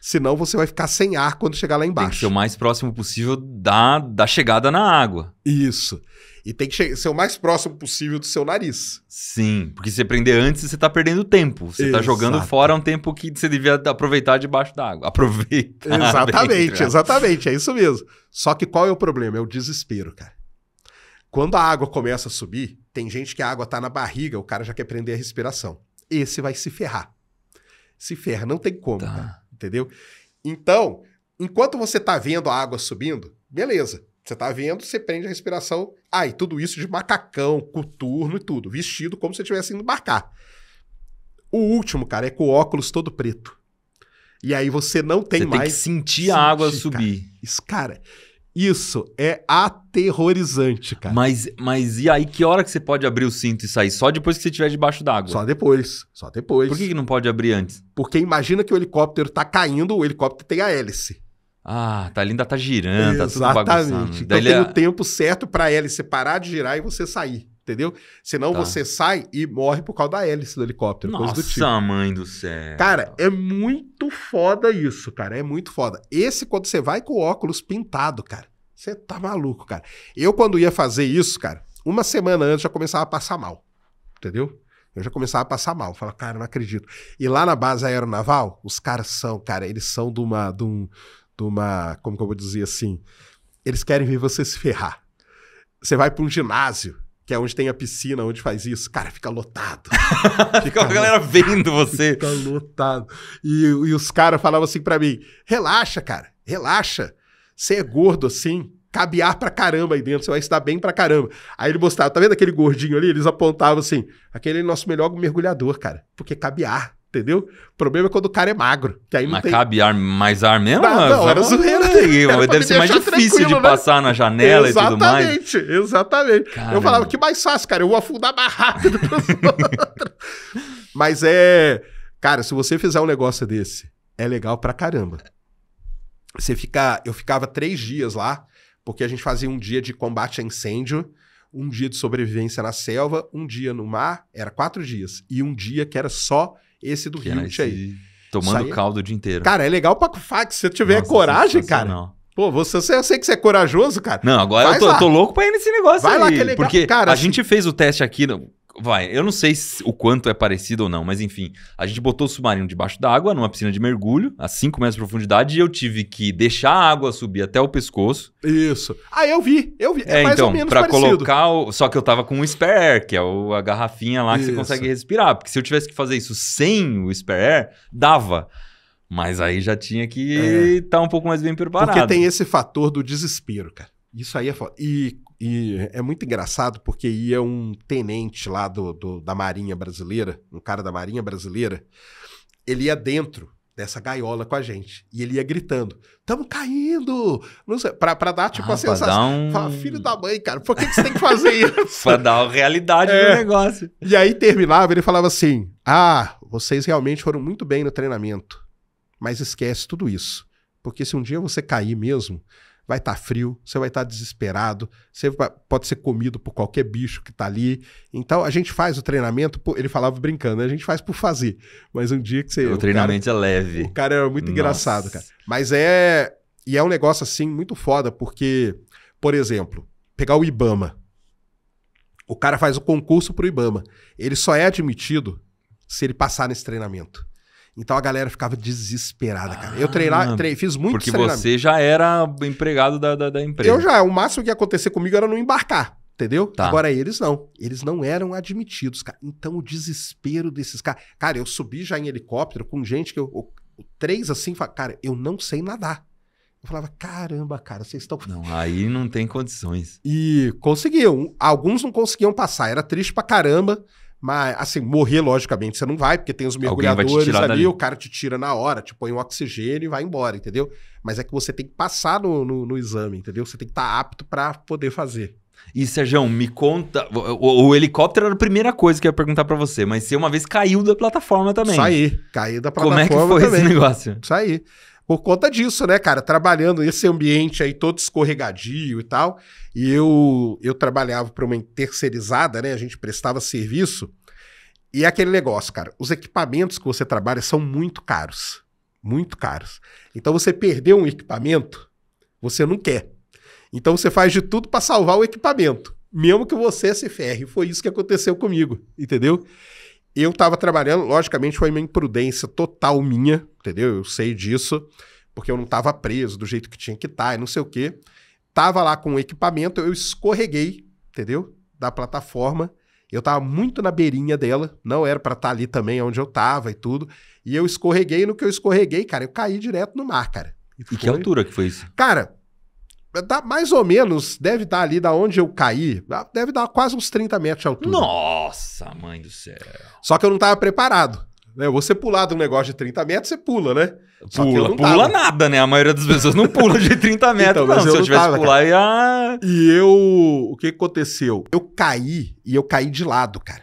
senão você vai ficar sem ar quando chegar lá embaixo. Tem que ser o mais próximo possível da, da chegada na água. Isso. E tem que ser o mais próximo possível do seu nariz. Sim, porque se você prender antes, você está perdendo tempo. Você está jogando fora um tempo que você devia aproveitar debaixo da água. Aproveita. Exatamente, bem, né? exatamente. É isso mesmo. Só que qual é o problema? É o desespero, cara. Quando a água começa a subir, tem gente que a água está na barriga, o cara já quer prender a respiração. Esse vai se ferrar. Se ferra, não tem como. Tá. Cara entendeu? Então, enquanto você está vendo a água subindo, beleza. Você está vendo, você prende a respiração. Ah, e tudo isso de macacão, coturno e tudo, vestido como se estivesse indo embarcar. O último, cara, é com o óculos todo preto. E aí você não tem você mais. Tem que sentir, sentir a água cara. subir. Isso, cara. Isso é aterrorizante, cara. Mas, mas e aí, que hora que você pode abrir o cinto e sair? Só depois que você estiver debaixo d'água? Só depois, só depois. Por que, que não pode abrir antes? Porque imagina que o helicóptero tá caindo, o helicóptero tem a hélice. Ah, tá, linda, tá girando, Exatamente. tá tudo bagunçado. Então Daí tem é o tempo certo para a hélice parar de girar e você sair. Entendeu? Senão tá. você sai e morre por causa da hélice do helicóptero, Nossa, coisa do tipo. Nossa, mãe do céu. Cara, é muito foda isso, cara. É muito foda. Esse, quando você vai com o óculos pintado, cara, você tá maluco, cara. Eu, quando ia fazer isso, cara, uma semana antes já começava a passar mal. Entendeu? Eu já começava a passar mal. Fala, cara, não acredito. E lá na base aeronaval, os caras são, cara, eles são de uma. De, um, de uma como que eu vou dizer assim? Eles querem ver você se ferrar. Você vai para um ginásio que é onde tem a piscina, onde faz isso. Cara, fica lotado. fica, a galera vendo você. Fica lotado. E, e os caras falavam assim para mim: relaxa, cara, relaxa. Você é gordo assim, cabear pra caramba aí dentro, você vai se dar bem pra caramba. Aí ele mostrava, tá vendo aquele gordinho ali? Eles apontavam assim: aquele é nosso melhor mergulhador, cara, porque cabear. Entendeu? O problema é quando o cara é magro. Que aí mas tem... cabe ar, mais ar mesmo? Não, não era zoeira. Era deve ser mais difícil de né? passar na janela exatamente, e tudo mais. Exatamente, exatamente. Eu falava que mais fácil, cara. Eu vou afundar mais rápido Mas é... Cara, se você fizer um negócio desse, é legal pra caramba. Você fica... Eu ficava três dias lá, porque a gente fazia um dia de combate a incêndio, um dia de sobrevivência na selva, um dia no mar, era quatro dias. E um dia que era só esse do que é, né, aí. Tomando é aí, caldo o dia inteiro. Cara, é legal pra fax. Se eu tiver Nossa, coragem, cara. Não. Pô, você, eu sei que você é corajoso, cara. Não, agora eu tô, tô, louco pra ir nesse negócio Vai aí. Lá que é legal. Porque cara, a assim, gente fez o teste aqui, no, Vai, eu não sei se, o quanto é parecido ou não, mas enfim, a gente botou o submarino debaixo d'água, numa piscina de mergulho, a 5 metros de profundidade, e eu tive que deixar a água subir até o pescoço. Isso. Ah, eu vi, eu vi. É, é mais então, ou menos pra parecido. colocar. O, só que eu tava com o spare air, que é o, a garrafinha lá que isso. você consegue respirar. Porque se eu tivesse que fazer isso sem o spare air, dava. Mas aí já tinha que estar é. tá um pouco mais bem preparado. Porque tem esse fator do desespero, cara. Isso aí é foda. E e é muito engraçado porque ia é um tenente lá do, do, da Marinha Brasileira, um cara da Marinha Brasileira, ele ia dentro dessa gaiola com a gente. E ele ia gritando: Tamo caindo! Não sei, pra, pra dar tipo ah, a sensação. Um... Fala, filho da mãe, cara, por que, que você tem que fazer isso? pra dar uma realidade é. negócio. E aí terminava, ele falava assim: Ah, vocês realmente foram muito bem no treinamento. Mas esquece tudo isso. Porque se um dia você cair mesmo, vai estar tá frio, você vai estar tá desesperado, você pode ser comido por qualquer bicho que está ali. Então a gente faz o treinamento, por... ele falava brincando, né? a gente faz por fazer. Mas um dia que você. O, o treinamento cara, é leve. O cara é muito Nossa. engraçado, cara. Mas é. E é um negócio assim muito foda, porque, por exemplo, pegar o Ibama. O cara faz o concurso para o Ibama. Ele só é admitido se ele passar nesse treinamento. Então a galera ficava desesperada, cara. eu treinar, ah, tre... fiz muito Porque você já era empregado da, da, da, empresa. Eu já, o máximo que ia acontecer comigo era não embarcar, entendeu? Tá. Agora eles não. Eles não eram admitidos, cara. Então o desespero desses caras. Cara, eu subi já em helicóptero com gente que eu. eu três assim, cara, eu não sei nadar. Eu falava, caramba, cara, vocês estão. Não, aí não tem condições. E conseguiam. Alguns não conseguiam passar, era triste pra caramba. Mas, assim, morrer, logicamente, você não vai, porque tem os mergulhadores ali, dali. o cara te tira na hora, te põe um oxigênio e vai embora, entendeu? Mas é que você tem que passar no, no, no exame, entendeu? Você tem que estar tá apto para poder fazer. E, Sérgio, me conta. O, o, helicóptero era a primeira coisa que eu ia perguntar para você, mas você uma vez caiu da plataforma também. Saí, caí da plataforma. Como é que foi também. esse negócio? Saí por conta disso, né, cara? Trabalhando nesse ambiente aí todo escorregadio e tal. E eu, eu trabalhava para uma terceirizada, né? A gente prestava serviço. E é aquele negócio, cara. Os equipamentos que você trabalha são muito caros. Muito caros. Então você perdeu um equipamento, você não quer. Então você faz de tudo para salvar o equipamento, mesmo que você se ferre. Foi isso que aconteceu comigo, entendeu? Eu estava trabalhando, logicamente foi uma imprudência total minha, entendeu? Eu sei disso, porque eu não estava preso do jeito que tinha que estar tá e não sei o quê. Tava lá com o equipamento, eu escorreguei, entendeu? Da plataforma. Eu tava muito na beirinha dela, não era para estar tá ali também onde eu tava e tudo. E eu escorreguei, no que eu escorreguei, cara, eu caí direto no mar, cara. E, e que altura que foi isso? Cara, dá mais ou menos, deve dar tá ali da onde eu caí, deve dar quase uns 30 metros de altura. Nossa, mãe do céu. Só que eu não tava preparado. Né? Você pular de um negócio de 30 metros, você pula, né? Só pula, pula nada, né? A maioria das pessoas não pula de 30 metros, então, não. Se eu, eu tivesse tava, pular, ia. E eu. O que aconteceu? Eu caí e eu caí de lado, cara.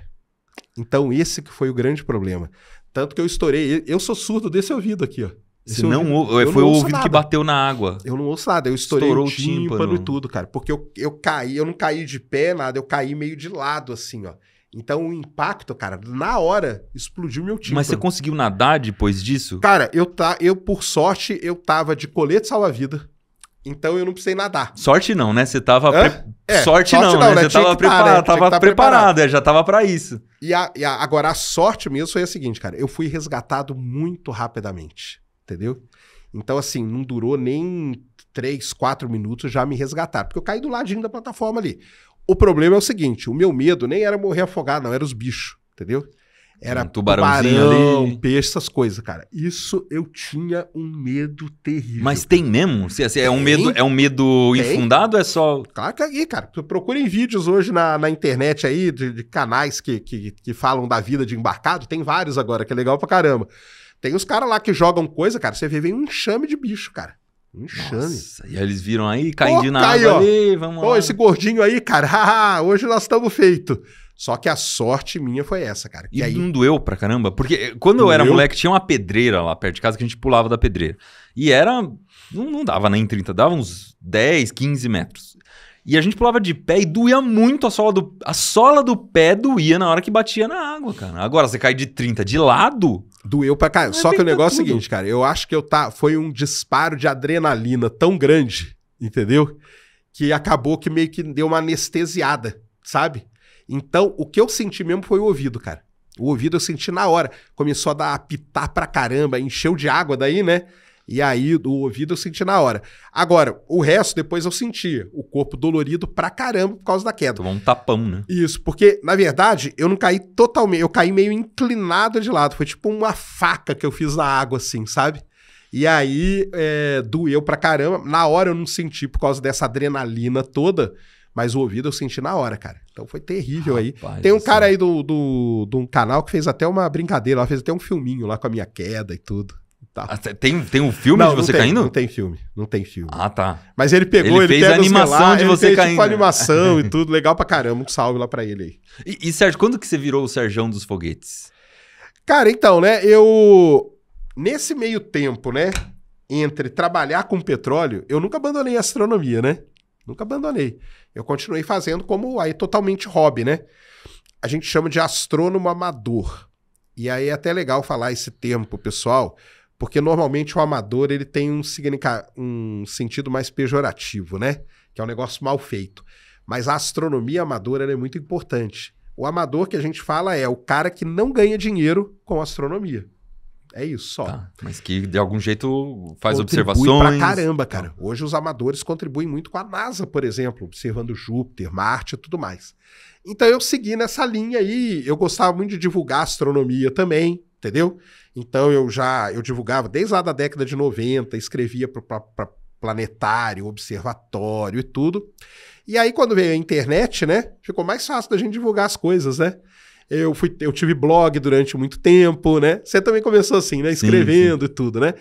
Então, esse que foi o grande problema. Tanto que eu estourei. Eu sou surdo desse ouvido aqui, ó. Se ouvido. não, foi não o ouvido nada. que bateu na água. Eu não ouço nada, eu estourei Estourou o tímpano, tímpano e tudo, cara. Porque eu, eu caí, eu não caí de pé, nada, eu caí meio de lado, assim, ó. Então o impacto, cara, na hora explodiu meu tímpano. Mas você conseguiu nadar depois disso? Cara, eu tá, eu por sorte eu tava de colete salva-vida. Então eu não precisei nadar. Sorte não, né? Você tava pre... é, sorte, sorte, não, não né? né? Você tava, tá, prepara... Né? tava tá preparado, preparado, é, já tava para isso. E, a, e a, agora a sorte mesmo foi a seguinte, cara, eu fui resgatado muito rapidamente, entendeu? Então assim, não durou nem três, quatro minutos já me resgataram, porque eu caí do ladinho da plataforma ali. O problema é o seguinte: o meu medo nem era morrer afogado, não, era os bichos, entendeu? Era um tubarãozinho tubarão, ali. peixe, essas coisas, cara. Isso eu tinha um medo terrível. Mas tem mesmo? Se, é, um medo, é um medo tem. infundado ou é só. Claro que é aí, cara. Procurem vídeos hoje na, na internet aí de, de canais que, que, que falam da vida de embarcado. Tem vários agora, que é legal pra caramba. Tem os caras lá que jogam coisa, cara. Você vê, vem um enxame de bicho, cara. Um enxame. Nossa, e aí eles viram aí, caindo na cai, água ali, vamos Ô, lá. esse gordinho aí, cara, hoje nós estamos feito. Só que a sorte minha foi essa, cara. E aí... não doeu pra caramba? Porque eh, quando doeu. eu era moleque, tinha uma pedreira lá perto de casa que a gente pulava da pedreira. E era... Não, não dava nem 30, dava uns 10, 15 metros. E a gente pulava de pé e doía muito a sola do... A sola do pé doía na hora que batia na água, cara. Agora, você cai de 30 de lado... Doeu pra caralho. Só que o negócio é o seguinte, cara. Eu acho que eu tá, foi um disparo de adrenalina tão grande, entendeu? Que acabou que meio que deu uma anestesiada, sabe? Então, o que eu senti mesmo foi o ouvido, cara. O ouvido eu senti na hora. Começou a dar a apitar pra caramba, encheu de água daí, né? E aí, o ouvido eu senti na hora. Agora, o resto depois eu senti. O corpo dolorido pra caramba por causa da queda. Tomou um tapão, né? Isso, porque, na verdade, eu não caí totalmente. Eu caí meio inclinado de lado. Foi tipo uma faca que eu fiz na água, assim, sabe? E aí, é, doeu pra caramba. Na hora eu não senti por causa dessa adrenalina toda. Mas o ouvido eu senti na hora, cara. Então foi terrível Rapaz, aí. Tem um cara aí do, do, do um canal que fez até uma brincadeira, lá, fez até um filminho lá com a minha queda e tudo. Tá. Ah, tem, tem um filme não, de você não tem, caindo? Não tem filme, não tem filme. Ah, tá. Mas ele pegou, ele, ele fez a animação de você ele fez, caindo. Tipo, animação e tudo, legal pra caramba. Um salve lá pra ele aí. E, e Sérgio, quando que você virou o Serjão dos Foguetes? Cara, então, né, eu. Nesse meio tempo, né, entre trabalhar com petróleo, eu nunca abandonei a astronomia, né? Nunca abandonei. Eu continuei fazendo como aí totalmente hobby, né? A gente chama de astrônomo amador. E aí é até legal falar esse termo pro pessoal, porque normalmente o amador ele tem um, um sentido mais pejorativo, né? Que é um negócio mal feito. Mas a astronomia amadora é muito importante. O amador que a gente fala é o cara que não ganha dinheiro com astronomia. É isso só. Tá, mas que de algum jeito faz contribui observações. Pra caramba, cara. Tá. Hoje os amadores contribuem muito com a NASA, por exemplo, observando Júpiter, Marte e tudo mais. Então eu segui nessa linha aí. Eu gostava muito de divulgar astronomia também entendeu? Então eu já eu divulgava desde lá da década de 90, escrevia para planetário, observatório e tudo. E aí quando veio a internet, né, ficou mais fácil da gente divulgar as coisas, né? Eu fui eu tive blog durante muito tempo, né? Você também começou assim, né, escrevendo sim, sim. e tudo, né?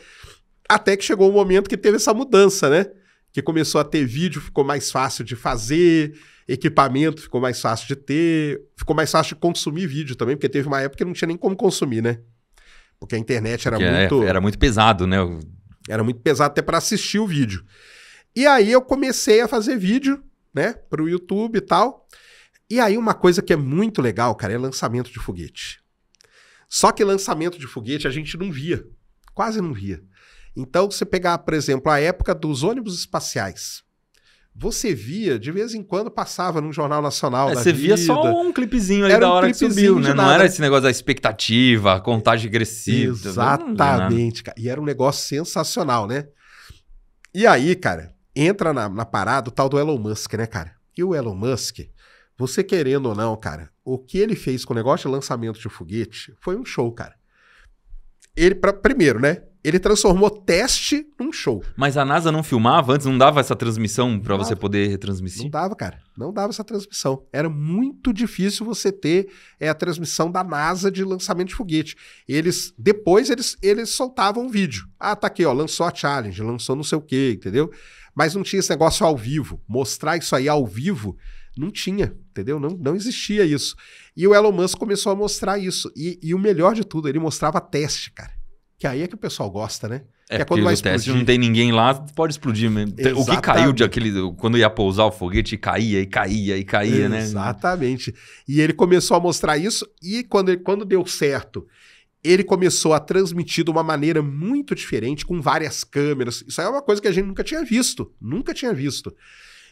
Até que chegou o um momento que teve essa mudança, né? Que começou a ter vídeo, ficou mais fácil de fazer, equipamento ficou mais fácil de ter, ficou mais fácil de consumir vídeo também, porque teve uma época que não tinha nem como consumir, né? Porque a internet era porque é, muito. era muito pesado, né? Eu... Era muito pesado até para assistir o vídeo. E aí eu comecei a fazer vídeo, né, para o YouTube e tal. E aí uma coisa que é muito legal, cara, é lançamento de foguete. Só que lançamento de foguete a gente não via, quase não via. Então você pegar, por exemplo, a época dos ônibus espaciais, você via, de vez em quando passava num Jornal Nacional. É, você vida. via só um clipezinho ali era da hora um que subiu, né? Não era esse negócio da expectativa, contagem agressiva. Exatamente, cara. E era um negócio sensacional, né? E aí, cara, entra na, na parada o tal do Elon Musk, né, cara? E o Elon Musk, você querendo ou não, cara, o que ele fez com o negócio de lançamento de foguete foi um show, cara. Ele, pra, primeiro, né? ele transformou teste num show. Mas a NASA não filmava antes? Não dava essa transmissão para você poder retransmitir? Não dava, cara. Não dava essa transmissão. Era muito difícil você ter é, a transmissão da NASA de lançamento de foguete. Eles Depois eles, eles soltavam um vídeo. Ah, tá aqui, ó, lançou a challenge, lançou não sei o quê, entendeu? Mas não tinha esse negócio ao vivo. Mostrar isso aí ao vivo não tinha, entendeu? Não, não existia isso. E o Elon Musk começou a mostrar isso. E, e o melhor de tudo, ele mostrava teste, cara. Que aí é que o pessoal gosta, né? É, que é quando vai explodir. Teste, não tem ninguém lá, pode explodir mesmo. Exatamente. O que caiu de aquele. Quando ia pousar o foguete, caía e caía e caía, Exatamente. né? Exatamente. E ele começou a mostrar isso, e quando, quando deu certo, ele começou a transmitir de uma maneira muito diferente, com várias câmeras. Isso aí é uma coisa que a gente nunca tinha visto. Nunca tinha visto.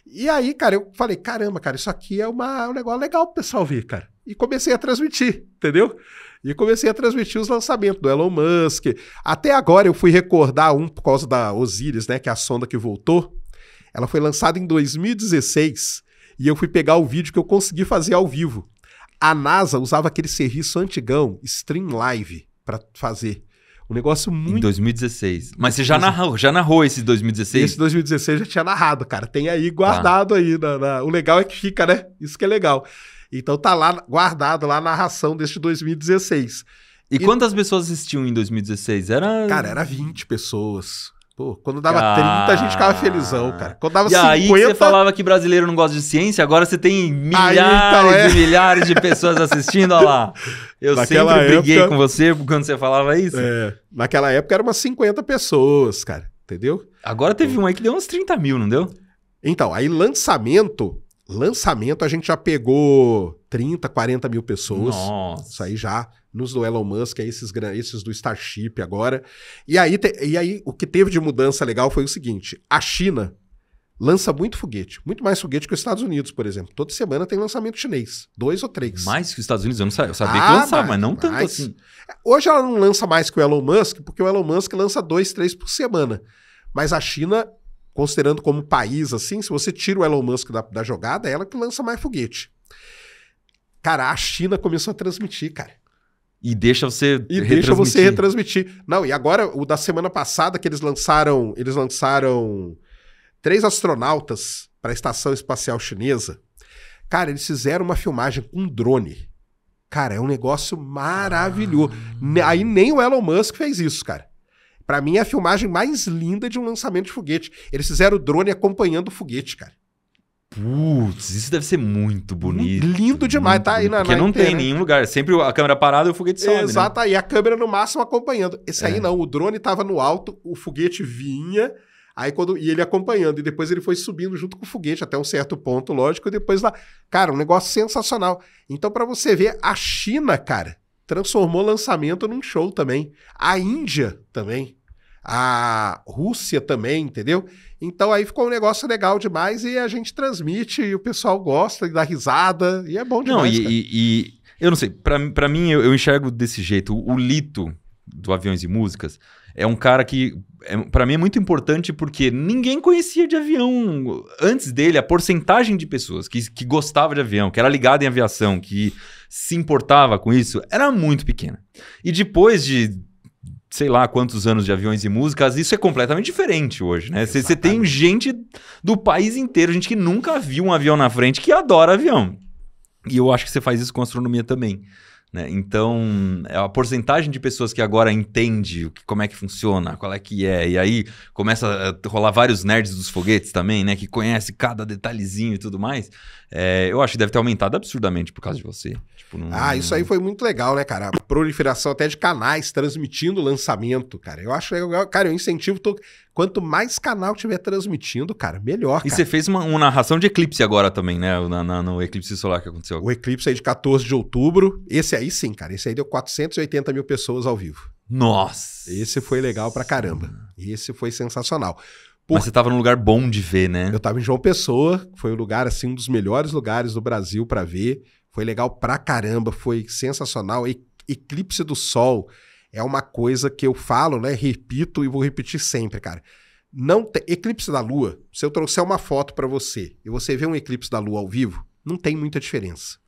E aí, cara, eu falei: caramba, cara, isso aqui é uma, é um negócio legal pro pessoal ver, cara. E comecei a transmitir, entendeu? E comecei a transmitir os lançamentos do Elon Musk. Até agora eu fui recordar um por causa da Osiris, né? Que é a sonda que voltou. Ela foi lançada em 2016 e eu fui pegar o vídeo que eu consegui fazer ao vivo. A NASA usava aquele serviço antigão, Stream Live, para fazer. Um negócio muito. Em 2016. Mas você já narrou, já narrou esse 2016? Esse 2016 já tinha narrado, cara. Tem aí guardado tá. aí. Na, na... O legal é que fica, né? Isso que é legal. Então tá lá guardado lá a narração deste 2016. E, e quantas pessoas assistiam em 2016? Era Cara, era 20 pessoas. Pô, quando dava ah. 30, a gente ficava felizão, cara. Quando dava e 50... aí você falava que brasileiro não gosta de ciência, agora você tem então, milhares então é. e milhares de pessoas assistindo, olha lá. Eu naquela sempre briguei época... com você quando você falava isso. É, naquela época eram umas 50 pessoas, cara, entendeu? Agora teve um aí que deu uns 30 mil, não deu? Então, aí lançamento, Lançamento, a gente já pegou 30, 40 mil pessoas. Nossa. Isso aí já, nos do Elon Musk, é esses, esses do Starship agora. E aí, te, e aí, o que teve de mudança legal foi o seguinte: a China lança muito foguete, muito mais foguete que os Estados Unidos, por exemplo. Toda semana tem lançamento chinês, dois ou três. Mais que os Estados Unidos, eu não sabia, eu sabia ah, que lançava, mas, mas não tanto mas... assim. É, hoje ela não lança mais que o Elon Musk, porque o Elon Musk lança dois, três por semana. Mas a China considerando como país, assim, se você tira o Elon Musk da, da jogada, é ela que lança mais foguete. Cara, a China começou a transmitir, cara. E deixa você E deixa você retransmitir. Não, e agora o da semana passada que eles lançaram, eles lançaram três astronautas para a estação espacial chinesa. Cara, eles fizeram uma filmagem com um drone. Cara, é um negócio maravilhoso. Ah. Aí nem o Elon Musk fez isso, cara. Para mim é a filmagem mais linda de um lançamento de foguete. Eles fizeram o drone acompanhando o foguete, cara. Putz, isso deve ser muito bonito. Lindo demais, muito, tá aí na Porque na não tem né? nenhum lugar. É sempre a câmera parada e o foguete sobe. Né? Exato, né? aí a câmera no máximo acompanhando. Esse é. aí não, o drone tava no alto, o foguete vinha, aí quando. E ele acompanhando. E depois ele foi subindo junto com o foguete até um certo ponto, lógico, e depois lá. Cara, um negócio sensacional. Então, para você ver, a China, cara, transformou lançamento num show também. A Índia também a Rússia também, entendeu? Então aí ficou um negócio legal demais e a gente transmite e o pessoal gosta e dá risada e é bom demais. Não, e, e, e eu não sei, para mim eu, eu, enxergo desse jeito. O, o, Lito do Aviões e Músicas é um cara que é, para mim é muito importante porque ninguém conhecia de avião antes dele, a porcentagem de pessoas que, que gostava de avião, que era ligada em aviação, que se importava com isso, era muito pequena. E depois de sei lá quantos anos de aviões e músicas, isso é completamente diferente hoje, né? Você tem gente do país inteiro, gente que nunca viu um avião na frente, que adora avião. E eu acho que você faz isso com astronomia também. Né? Então, é a porcentagem de pessoas que agora entende como é que funciona, qual é que é, e aí começa a rolar vários nerds dos foguetes também, né? Que conhece cada detalhezinho e tudo mais. É, eu acho que deve ter aumentado absurdamente por causa de você. Tipo, Ah, isso aí foi muito legal, né, cara? A proliferação até de canais transmitindo lançamento, cara. Eu acho legal. Cara, eu incentivo. Tô... Quanto mais canal tiver transmitindo, cara, melhor. E você fez uma, uma, narração de eclipse agora também, né? Na, na, no eclipse solar que aconteceu. Agora. O eclipse aí de 14 de outubro. Esse aí sim, cara. Esse aí deu 480 mil pessoas ao vivo. Nossa! Esse foi legal pra caramba. Esse foi sensacional. Por... Mas você estava num lugar bom de ver, né? Eu estava em João Pessoa, foi um lugar, assim, um dos melhores lugares do Brasil para ver. Foi legal pra caramba, foi sensacional. E eclipse do Sol é uma coisa que eu falo, né? Repito e vou repetir sempre, cara. Não eclipse da lua. Se eu trouxer uma foto para você e você vê um eclipse da lua ao vivo, não tem muita diferença.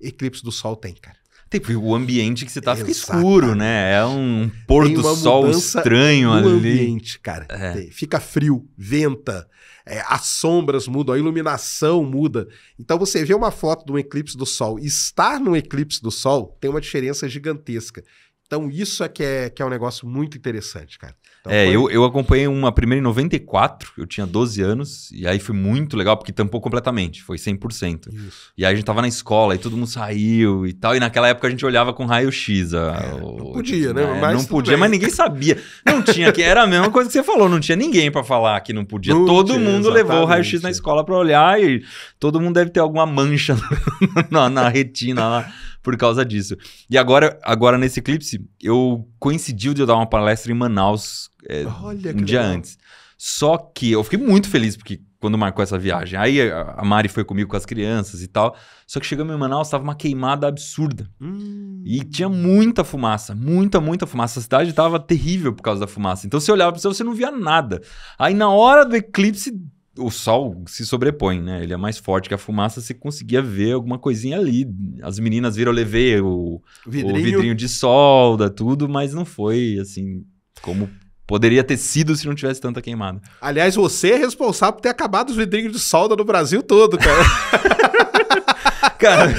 Eclipse do sol tem, cara. Tem, porque o ambiente que você tá fica escuro, né? É um pôr do sol estranho no ali. ambiente, cara. É. Fica frio, venta, é, as sombras mudam, a iluminação muda. Então você vê uma foto de um eclipse do sol e estar no eclipse do sol tem uma diferença gigantesca. Então, isso é que é, que é um negócio muito interessante, cara. Então, é, foi... eu, eu acompanhei uma primeira em 94, eu tinha 12 anos, e aí foi muito legal, porque tampou completamente, foi 100%. Isso. E aí a gente tava na escola, e todo mundo saiu e tal, e naquela época a gente olhava com raio-x. É, não tipo, podia, né? né? Mas não podia, bem. mas ninguém sabia. Não tinha, que era a mesma coisa que você falou, não tinha ninguém para falar que não podia. Não todo tinha, mundo exatamente. levou o raio-x na escola para olhar, e todo mundo deve ter alguma mancha na, na retina lá por causa disso. E agora, agora nesse eclipse, eu coincidiu de eu dar uma palestra em Manaus é, um dia legal. antes. Só que eu fiquei muito feliz porque quando marcou essa viagem. Aí a Mari foi comigo com as crianças e tal. Só que chegamos em Manaus, estava uma queimada absurda. Hum. E tinha muita fumaça, muita, muita fumaça. A cidade estava terrível por causa da fumaça. Então você olhava para o céu, você não via nada. Aí na hora do eclipse, o sol se sobrepõe, né? Ele é mais forte que a fumaça, você conseguia ver alguma coisinha ali. As meninas viram, eu levei o, o vidrinho. o vidrinho de solda, tudo, mas não foi assim como Poderia ter sido se não tivesse tanta queimada. Aliás, você é responsável por ter acabado os vidrinhos de solda no Brasil todo, cara. cara,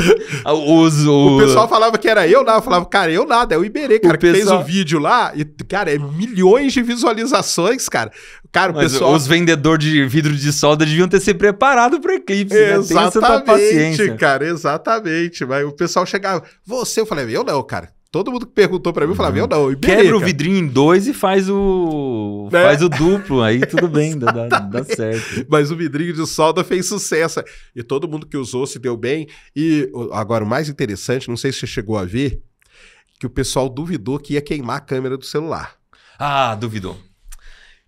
os, o... o... pessoal falava que era eu não? Eu falava, cara, eu nada, é o Iberê, cara, o que pessoal... fez o um vídeo lá. E, cara, é milhões de visualizações, cara. Cara, Mas pessoal... Os vendedores de vidro de solda deviam ter se preparado para eclipse. Né? Exatamente, né? cara, exatamente. Mas o pessoal chegava, você, eu falei, eu não, cara. Todo mundo que perguntou para mim, eu falava, uhum. eu não, Iberica. Quebra o vidrinho em dois e faz o né? faz o duplo, aí tudo bem, dá, dá, certo. Mas o vidrinho de solda fez sucesso. E todo mundo que usou se deu bem. E agora, o mais interessante, não sei se você chegou a ver, que o pessoal duvidou que ia queimar a câmera do celular. Ah, duvidou.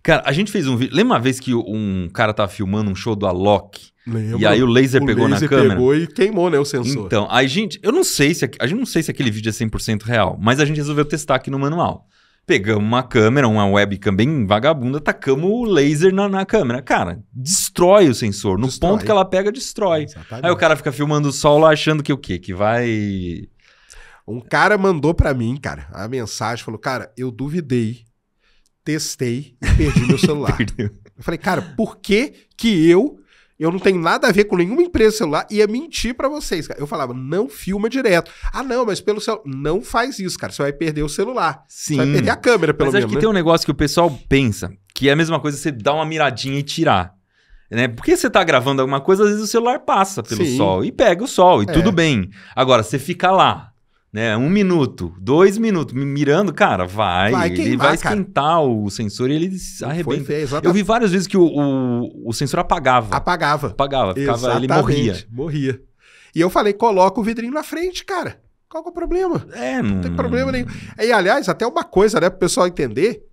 Cara, a gente fez um vídeo. Lembra uma vez que um cara tava filmando um show do Alok? E aí o laser o pegou laser na câmera. pegou e queimou, né, o sensor. Então, a gente, eu não sei se a gente não sei se aquele vídeo é 100% real, mas a gente resolveu testar aqui no manual. Pegamos uma câmera, uma webcam bem vagabunda, tacamos o laser na, na câmera. Cara, destrói o sensor. No destrói. ponto que ela pega, destrói. Exatamente. Aí o cara fica filmando o sol lá achando que o quê? Que vai. Um cara mandou para mim, cara, a mensagem, falou: Cara, eu duvidei, testei e perdi meu celular. eu falei, cara, por que que eu eu não tenho nada a ver com nenhuma empresa celular. Ia mentir para vocês, cara. Eu falava, não filma direto. Ah, não, mas pelo celular. Não faz isso, cara. Você vai perder o celular. Sim. Você vai perder a câmera, pelo é menos. Mas mesmo, acho que né? tem um negócio que o pessoal pensa, que é a mesma coisa você dar uma miradinha e tirar. Né? Porque você tá gravando alguma coisa, às vezes o celular passa pelo Sim. sol e pega o sol, e é. tudo bem. Agora, você fica lá né? Um minuto, dois minutos, mirando, cara, vai. vai queimar, ele vai esquentar cara. o sensor e ele arrebenta. eu vi várias vezes que o, o, o sensor apagava. Apagava. Apagava, ficava, ele morria. Morria. E eu falei, coloca o vidrinho na frente, cara. Qual é o problema? É, não... não tem problema nenhum. E, aliás, até uma coisa, né, pro pessoal entender,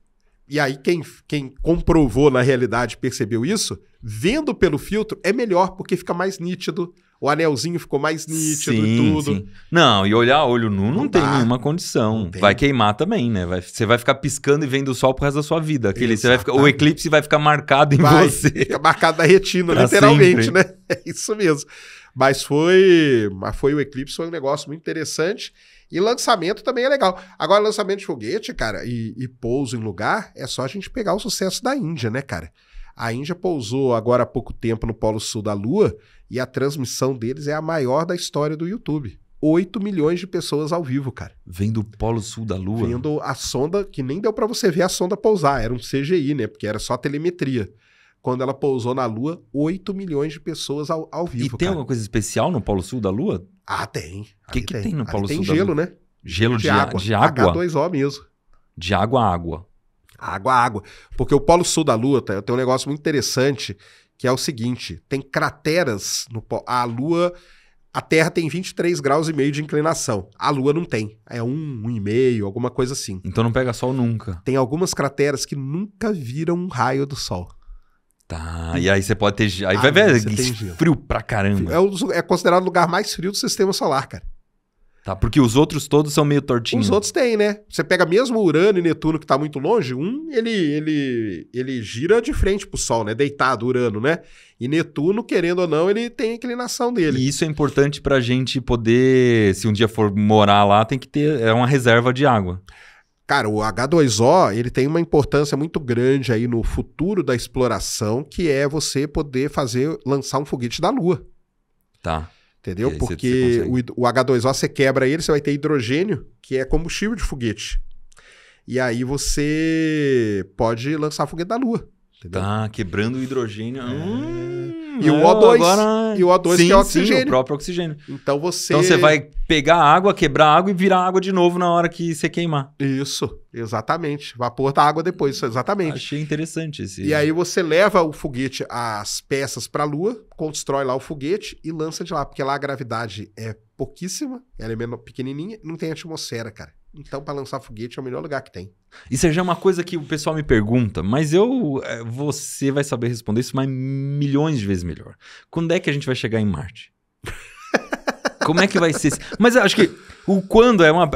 e aí quem, quem comprovou na realidade percebeu isso, vendo pelo filtro é melhor porque fica mais nítido o anelzinho ficou mais nítido sim, e tudo. Sim. Não, e olhar olho nu não, não tem dá. nenhuma condição. Tem. Vai queimar também, né? Vai, você vai ficar piscando e vendo o sol pro resto da sua vida. Aquele, você vai ficar, o eclipse vai ficar marcado em vai, você. Fica marcado na retina, literalmente, sempre. né? É isso mesmo. Mas foi, mas foi o eclipse, foi um negócio muito interessante. E lançamento também é legal. Agora, lançamento de foguete, cara, e, e pouso em lugar, é só a gente pegar o sucesso da Índia, né, cara? A Índia pousou agora há pouco tempo no Polo Sul da Lua e a transmissão deles é a maior da história do YouTube. 8 milhões de pessoas ao vivo, cara. Vendo o Polo Sul da Lua? Vendo a sonda, que nem deu para você ver a sonda pousar, era um CGI, né? Porque era só telemetria. Quando ela pousou na Lua, 8 milhões de pessoas ao, ao vivo. E tem cara. alguma coisa especial no Polo Sul da Lua? Ah, tem. O que, que tem. tem no Polo Ali Sul? Tem gelo, né? Gelo de, de água. De água? H2O mesmo. De água a água. Água a água. Porque o Polo Sul da Lua tá, tem um negócio muito interessante que é o seguinte: tem crateras no a Lua, a Terra tem 23 graus e meio de inclinação. A Lua não tem, é um, um e meio, alguma coisa assim. Então não pega sol nunca. Tem algumas crateras que nunca viram um raio do sol. Tá, e aí você pode ter. Aí ah, vai ver, frio pra caramba. É, o, é considerado o lugar mais frio do sistema solar, cara. Tá, porque os outros todos são meio tortinhos. Os outros têm, né? Você pega mesmo Urano e Netuno, que está muito longe, um ele, ele, ele gira de frente pro Sol, né? Deitado, Urano, né? E Netuno, querendo ou não, ele tem a inclinação dele. E isso é importante para a gente poder, se um dia for morar lá, tem que ter é uma reserva de água. Cara, o H2O ele tem uma importância muito grande aí no futuro da exploração, que é você poder fazer lançar um foguete da Lua. Tá. Entendeu? Aí, Porque o, o H2O você quebra ele, você vai ter hidrogênio, que é combustível de foguete. E aí você pode lançar foguete da Lua. Entendeu? Tá quebrando o hidrogênio. É. Hum e o O2. Agora... E o O2 sim, que é o oxigênio. Sim, o próprio oxigênio. Então você. Então você vai pegar água, quebrar água e virar água de novo na hora que você queimar. Isso, exatamente. Vapor da água depois, exatamente. Achei interessante esse. E aí você leva o foguete, as peças para a Lua, constrói lá o foguete e lança de lá, porque lá a gravidade é pouquíssima, ela é menor, pequenininha, não tem atmosfera, cara. Então, para lançar foguete é o melhor lugar que tem. Isso já é uma coisa que o pessoal me pergunta, mas eu, é, você vai saber responder isso, mas milhões de vezes melhor. Quando é que a gente vai chegar em Marte? Como é que vai ser? Mas eu acho que o quando é uma.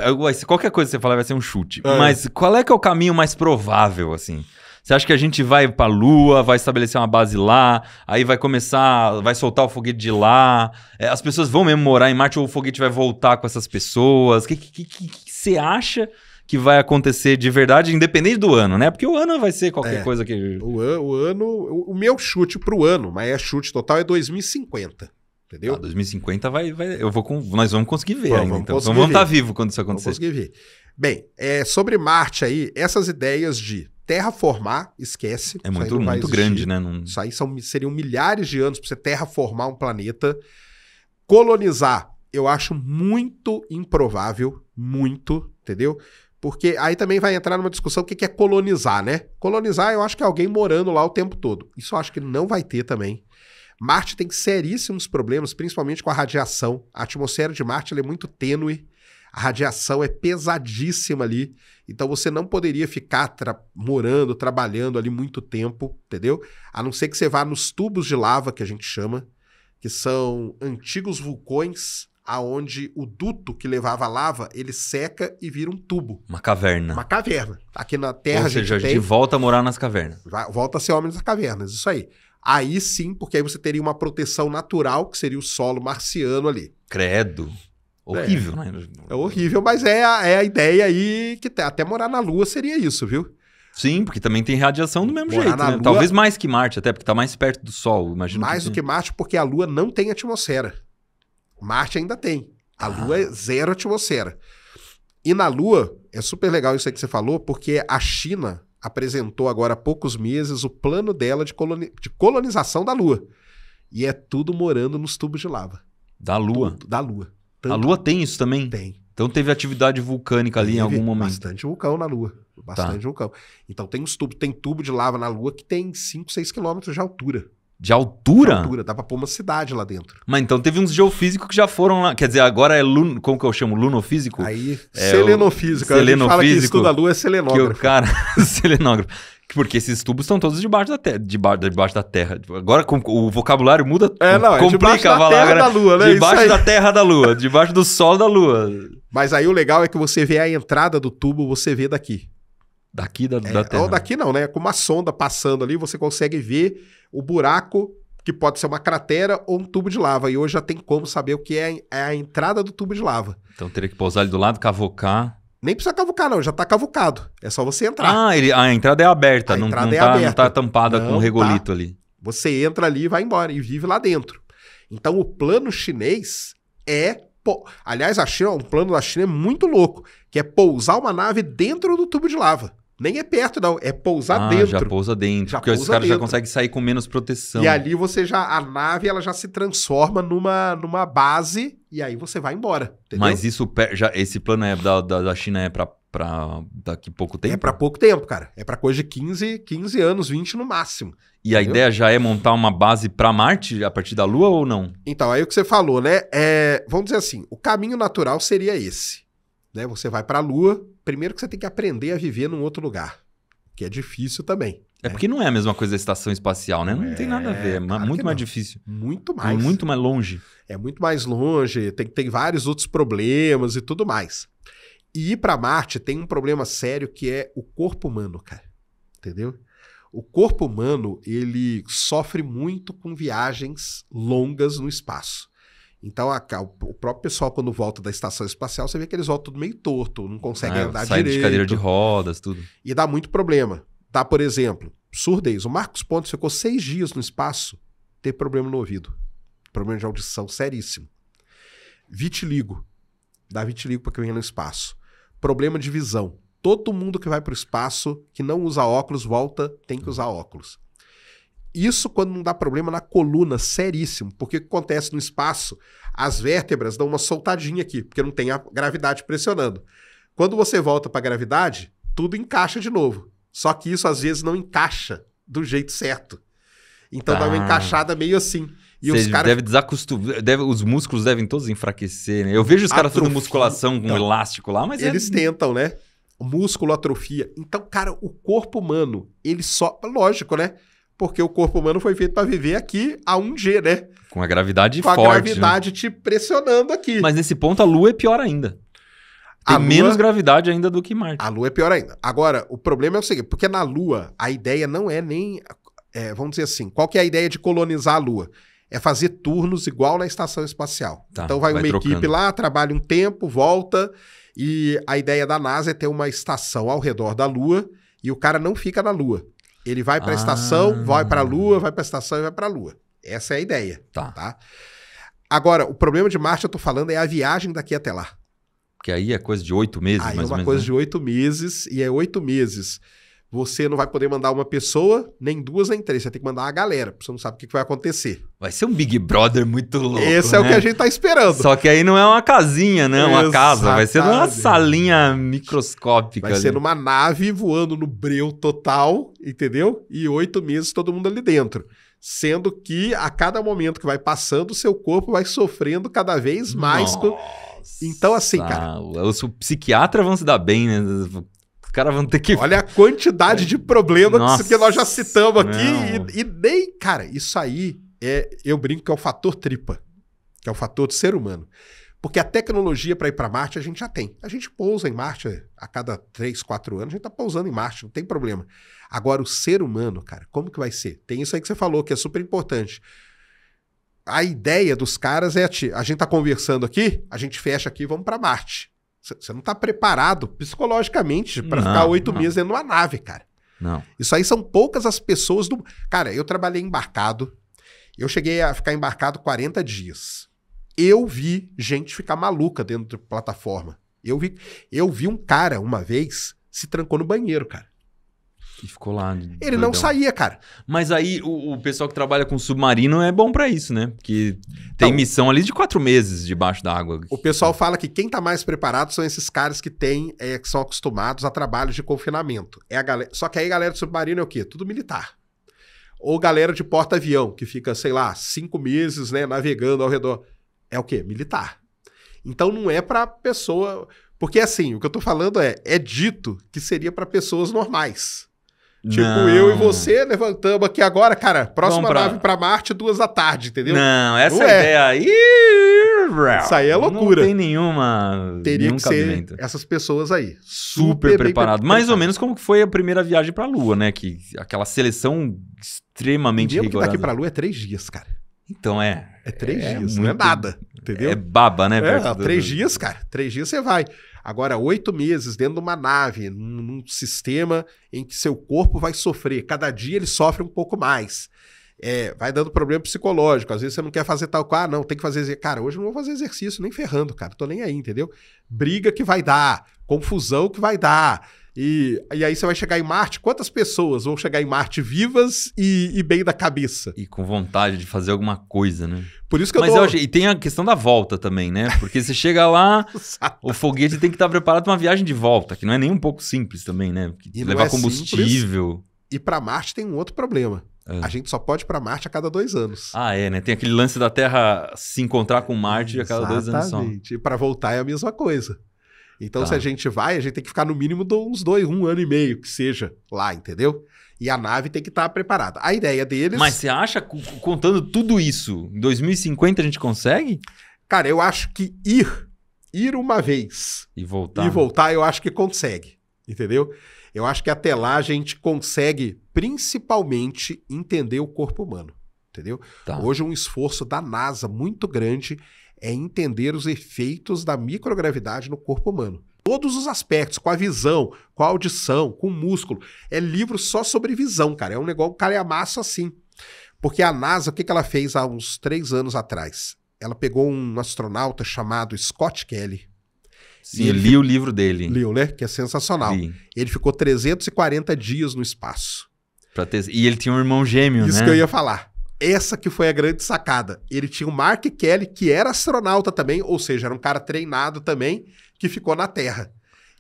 Qualquer coisa que você falar vai ser um chute. É. Mas qual é que é o caminho mais provável, assim? Você acha que a gente vai pra Lua, vai estabelecer uma base lá, aí vai começar, vai soltar o foguete de lá, é, as pessoas vão mesmo morar em Marte ou o foguete vai voltar com essas pessoas? O que, que, que, que, você acha que vai acontecer de verdade, independente do ano, né? Porque o ano vai ser qualquer é, coisa que. O, an, o ano. O, meu chute para o ano, mas é chute total, é 2050. Entendeu? Ah, 2050 vai, vai. eu vou nós vamos conseguir ver vamos, ainda. Vamos então conseguir então vamos estar tá vivo quando isso acontecer. Vamos conseguir ver. Bem, é, sobre Marte aí, essas ideias de terraformar, esquece. É muito, muito grande, né? Não... Isso aí são, seriam milhares de anos para você terraformar um planeta. Colonizar, eu acho muito improvável, muito, entendeu? Porque aí também vai entrar numa discussão o que é colonizar, né? Colonizar, eu acho que é alguém morando lá o tempo todo. Isso eu acho que não vai ter também. Marte tem seríssimos problemas, principalmente com a radiação. A atmosfera de Marte é muito tênue, a radiação é pesadíssima ali. Então você não poderia ficar tra morando, trabalhando ali muito tempo, entendeu? A não ser que você vá nos tubos de lava, que a gente chama, que são antigos vulcões aonde o duto que levava a lava, ele seca e vira um tubo. Uma caverna. Uma caverna. Aqui na Terra Ou a gente, tem... a gente volta a morar nas cavernas. Volta a ser homem nas cavernas, isso aí. Aí sim, porque aí você teria uma proteção natural, que seria o solo marciano ali. Credo. É. Horrível, é. né? É horrível, mas é a, é a ideia aí que tá. até morar na Lua seria isso, viu? Sim, porque também tem radiação do mesmo Morar jeito. Né? Lua... Talvez mais que Marte, até, porque está mais perto do Sol. Imagino mais que do tem. que Marte, porque a Lua não tem atmosfera. Marte ainda tem. A ah. Lua é zero atmosfera. E na Lua, é super legal isso aí que você falou, porque a China apresentou agora há poucos meses o plano dela de, coloni de colonização da Lua. E é tudo morando nos tubos de lava. Da Lua? Tudo, da Lua. Tanto a Lua tem isso também? Tem. Então teve atividade vulcânica ali teve em algum momento. Bastante vulcão na Lua. Bastante tá. vulcão. Então tem uns tubos, tem tubo de lava na Lua que tem 5, 6 quilômetros de altura. De altura? De altura, dá pra pôr uma cidade lá dentro. Mas então teve uns geofísicos que já foram lá. Quer dizer, agora é como que eu chamo? Lunofísico? Aí, é selenofísico. O, selenofísico. fala que estuda a lua é selenógrafo. Que o cara, selenógrafo. Porque esses tubos estão todos debaixo da terra. Debaixo, debaixo da terra. Agora com, o vocabulário muda. É, não, é complica, é debaixo da terra da né? lua, né? Debaixo da terra da lua, debaixo do sol da lua. Mas aí o legal é que você vê a entrada do tubo, você vê daqui. Daqui da, é, da é, Terra. Ou daqui não, né? Com uma sonda passando ali, você consegue ver o buraco que pode ser uma cratera ou um tubo de lava. E hoje já tem como saber o que é a, é a entrada do tubo de lava. Então teria que pousar ali do lado, cavocar. Nem precisa cavucar, não, já está cavucado. É só você entrar. Ah, ele, a entrada é aberta, a não, entrada não, é tá, aberta. não tá tampada não, com tá. o regolito tá. ali. Você entra ali e vai embora e vive lá dentro. Então o plano chinês é. Aliás, a China, um plano da China é muito louco, que é pousar uma nave dentro do tubo de lava. Nem é perto, não. É pousar ah, dentro. Já pousa dentro. Já porque pousa os caras já conseguem sair com menos proteção. E ali você já. A nave ela já se transforma numa, numa base e aí você vai embora. Entendeu? Mas isso já, esse plano é da, da, da China é para para daqui pouco é tempo? É para pouco tempo, cara. É para coisa de 15, 15 anos, 20 no máximo. E entendeu? a ideia já é montar uma base para Marte a partir da Lua ou não? Então, aí o que você falou, né? É, vamos dizer assim, o caminho natural seria esse. Né? Você vai para a Lua, primeiro que você tem que aprender a viver num outro lugar, que é difícil também. É, né? porque não é a mesma coisa da estação espacial, né? Não é, tem nada a ver, é claro muito mais difícil. Muito é mais. É muito mais longe. É muito mais longe, tem, tem vários outros problemas e tudo mais. E ir para Marte tem um problema sério que é o corpo humano, cara. Entendeu? O corpo humano, ele sofre muito com viagens longas no espaço. Então, a, o próprio pessoal, quando volta da estação espacial, você vê que eles voltam tudo meio torto, não conseguem ah, andar sai direito. de cadeira de rodas, tudo. E dá muito problema. Dá, por exemplo, surdez. O Marcos Pontes ficou seis dias no espaço, teve problema no ouvido. Problema de audição seríssimo. Vitiligo. Dá vitiligo para quem vem no espaço. Problema de visão. Todo mundo que vai para o espaço, que não usa óculos, volta, tem que usar óculos. Isso quando não dá problema na coluna, seríssimo, porque o que acontece no espaço? As vértebras dão uma soltadinha aqui, porque não tem a gravidade pressionando. Quando você volta para a gravidade, tudo encaixa de novo. Só que isso às vezes não encaixa do jeito certo. Então dá uma ah. encaixada meio assim. E Cê os caras. Deve desacostumar. Deve... Os músculos devem todos enfraquecer, né? Eu vejo os caras fazendo musculação com então, um elástico lá, mas. É eles é... tentam, né? Músculo atrofia. Então, cara, o corpo humano, ele só. Lógico, né? porque o corpo humano foi feito para viver aqui a 1G, né? Com a gravidade Com forte. Com né? a gravidade né? te pressionando aqui. Mas nesse ponto a Lua é pior ainda. Tem a menos gravidade ainda do que Marte. A Lua é pior ainda. Agora, o problema é o seguinte, porque na Lua a ideia não é nem, é, vamos dizer assim, qual que é a ideia de colonizar a Lua? É fazer turnos igual na estação espacial. Tá, então vai, vai uma trocando. equipe lá, trabalha um tempo, volta, e a ideia da NASA é ter uma estação ao redor da Lua e o cara não fica na Lua. Ele vai para a ah. estação, vai para a Lua, vai para a estação e vai para a Lua. Essa é a ideia. Tá. tá. Agora, o problema de Marte, eu estou falando, é a viagem daqui até lá. Porque aí é coisa de oito meses, aí mais é uma ou menos, coisa né? de oito meses, e é oito meses você não vai poder mandar uma pessoa, nem duas, nem três. Você tem que mandar a galera, porque você não sabe o que vai acontecer. Vai ser um Big Brother muito louco. Esse né? é o né? que a gente tá esperando. Só que aí não é uma casinha, né? Uma Exatamente. casa. Vai ser numa salinha microscópica. Vai ali. ser numa nave voando no breu total, entendeu? E oito meses todo mundo ali dentro. Sendo que a cada momento que vai passando, o seu corpo vai sofrendo cada vez mais. Nossa. Então, assim, cara. Os psiquiatras vão se dar bem, né? Os caras vão ter que. Olha a quantidade de problemas Nossa, que nós já citamos aqui. E, e, nem. Cara, isso aí é. Eu brinco que é o fator tripa, que é o fator do ser humano. Porque a tecnologia para ir para Marte a gente já tem. A gente pousa em Marte a cada 3, 4 anos, a gente está pousando em Marte, não tem problema. Agora, o ser humano, cara, como que vai ser? Tem isso aí que você falou, que é super importante. A ideia dos caras é a, a gente está conversando aqui, a gente fecha aqui e vamos para Marte. Você não está preparado psicologicamente para ficar oito meses dentro de uma nave, cara. Não. Isso aí são poucas as pessoas do. Cara, eu trabalhei embarcado. Eu cheguei a ficar embarcado 40 dias. Eu vi gente ficar maluca dentro de plataforma. Eu vi, eu vi um cara uma vez se trancou no banheiro, cara. E ficou lá. Ele doidão. não saía, cara. Mas aí o, o, pessoal que trabalha com submarino é bom para isso, né? Porque tem missão ali de quatro meses debaixo d'água. O pessoal fala que quem tá mais preparado são esses caras que têm, é, que são acostumados a trabalhos de confinamento. É a galera... Só que aí galera de submarino é o quê? Tudo militar. Ou galera de porta-avião, que fica, sei lá, cinco meses, né, navegando ao redor. É o quê? Militar. Então não é pra pessoa. Porque assim, o que eu tô falando é, é dito que seria para pessoas normais. Tipo, não. eu e você levantamos aqui agora, cara, próxima pra... nave para Marte, duas da tarde, entendeu? Não, essa é é. ideia aí. Isso aí é loucura. Não tem nenhuma. Teria que cabimento. ser essas pessoas aí. Super, Super preparado. Mais ou menos como foi a primeira viagem para a Lua, né? Que aquela seleção extremamente tá rigorosa. que daqui para a Lua é três dias, cara. Então é. É três é, dias, muito... não é nada, entendeu? É baba, né? É, três do... dias, cara. Três dias você vai. Agora, oito meses dentro de uma nave, num, num, sistema em que seu corpo vai sofrer. Cada dia ele sofre um pouco mais. É, vai dando problema psicológico. Às vezes você não quer fazer tal coisa. Ah, não, tem que fazer. Cara, hoje eu não vou fazer exercício, nem ferrando, cara. Tô nem aí, entendeu? Briga que vai dar, confusão que vai dar. E, e aí você vai chegar em Marte, quantas pessoas vão chegar em Marte vivas e, e bem da cabeça? E com vontade de fazer alguma coisa, né? Por isso que eu Mas dou... eu e tem a questão da volta também, né? Porque você chega lá, o foguete tem que estar preparado para uma viagem de volta, que não é nem um pouco simples também, né? Levar é combustível. Simples. E para Marte tem um outro problema. É. A gente só pode ir para Marte a cada dois anos. Ah, é, né? Tem aquele lance da Terra se encontrar com Marte a cada dois anos só. E para voltar é a mesma coisa. Então, tá. se a gente vai, a gente tem que ficar no mínimo de uns dois, um ano e meio que seja lá, entendeu? E a nave tem que estar tá preparada. A ideia deles. Mas você acha, contando tudo isso, em 2050 a gente consegue? Cara, eu acho que ir, ir uma vez. E voltar. E voltar, eu acho que consegue. Entendeu? Eu acho que até lá a gente consegue, principalmente, entender o corpo humano. Entendeu? Tá. Hoje, um esforço da NASA muito grande é entender os efeitos da microgravidade no corpo humano. Todos os aspectos, com a visão, com a audição, com o músculo. É livro só sobre visão, cara. É um negócio calhamaço é assim. Porque a NASA, o que, que ela fez há uns três anos atrás? Ela pegou um astronauta chamado Scott Kelly. Sim, e li o livro dele. Liu, né? Que é sensacional. Ele ficou 340 dias no espaço. Ter... E ele tinha um irmão gêmeo, Isso né? Isso que eu ia falar essa que foi a grande sacada. Ele tinha o Mark Kelly, que era astronauta também, ou seja, era um cara treinado também, que ficou na Terra.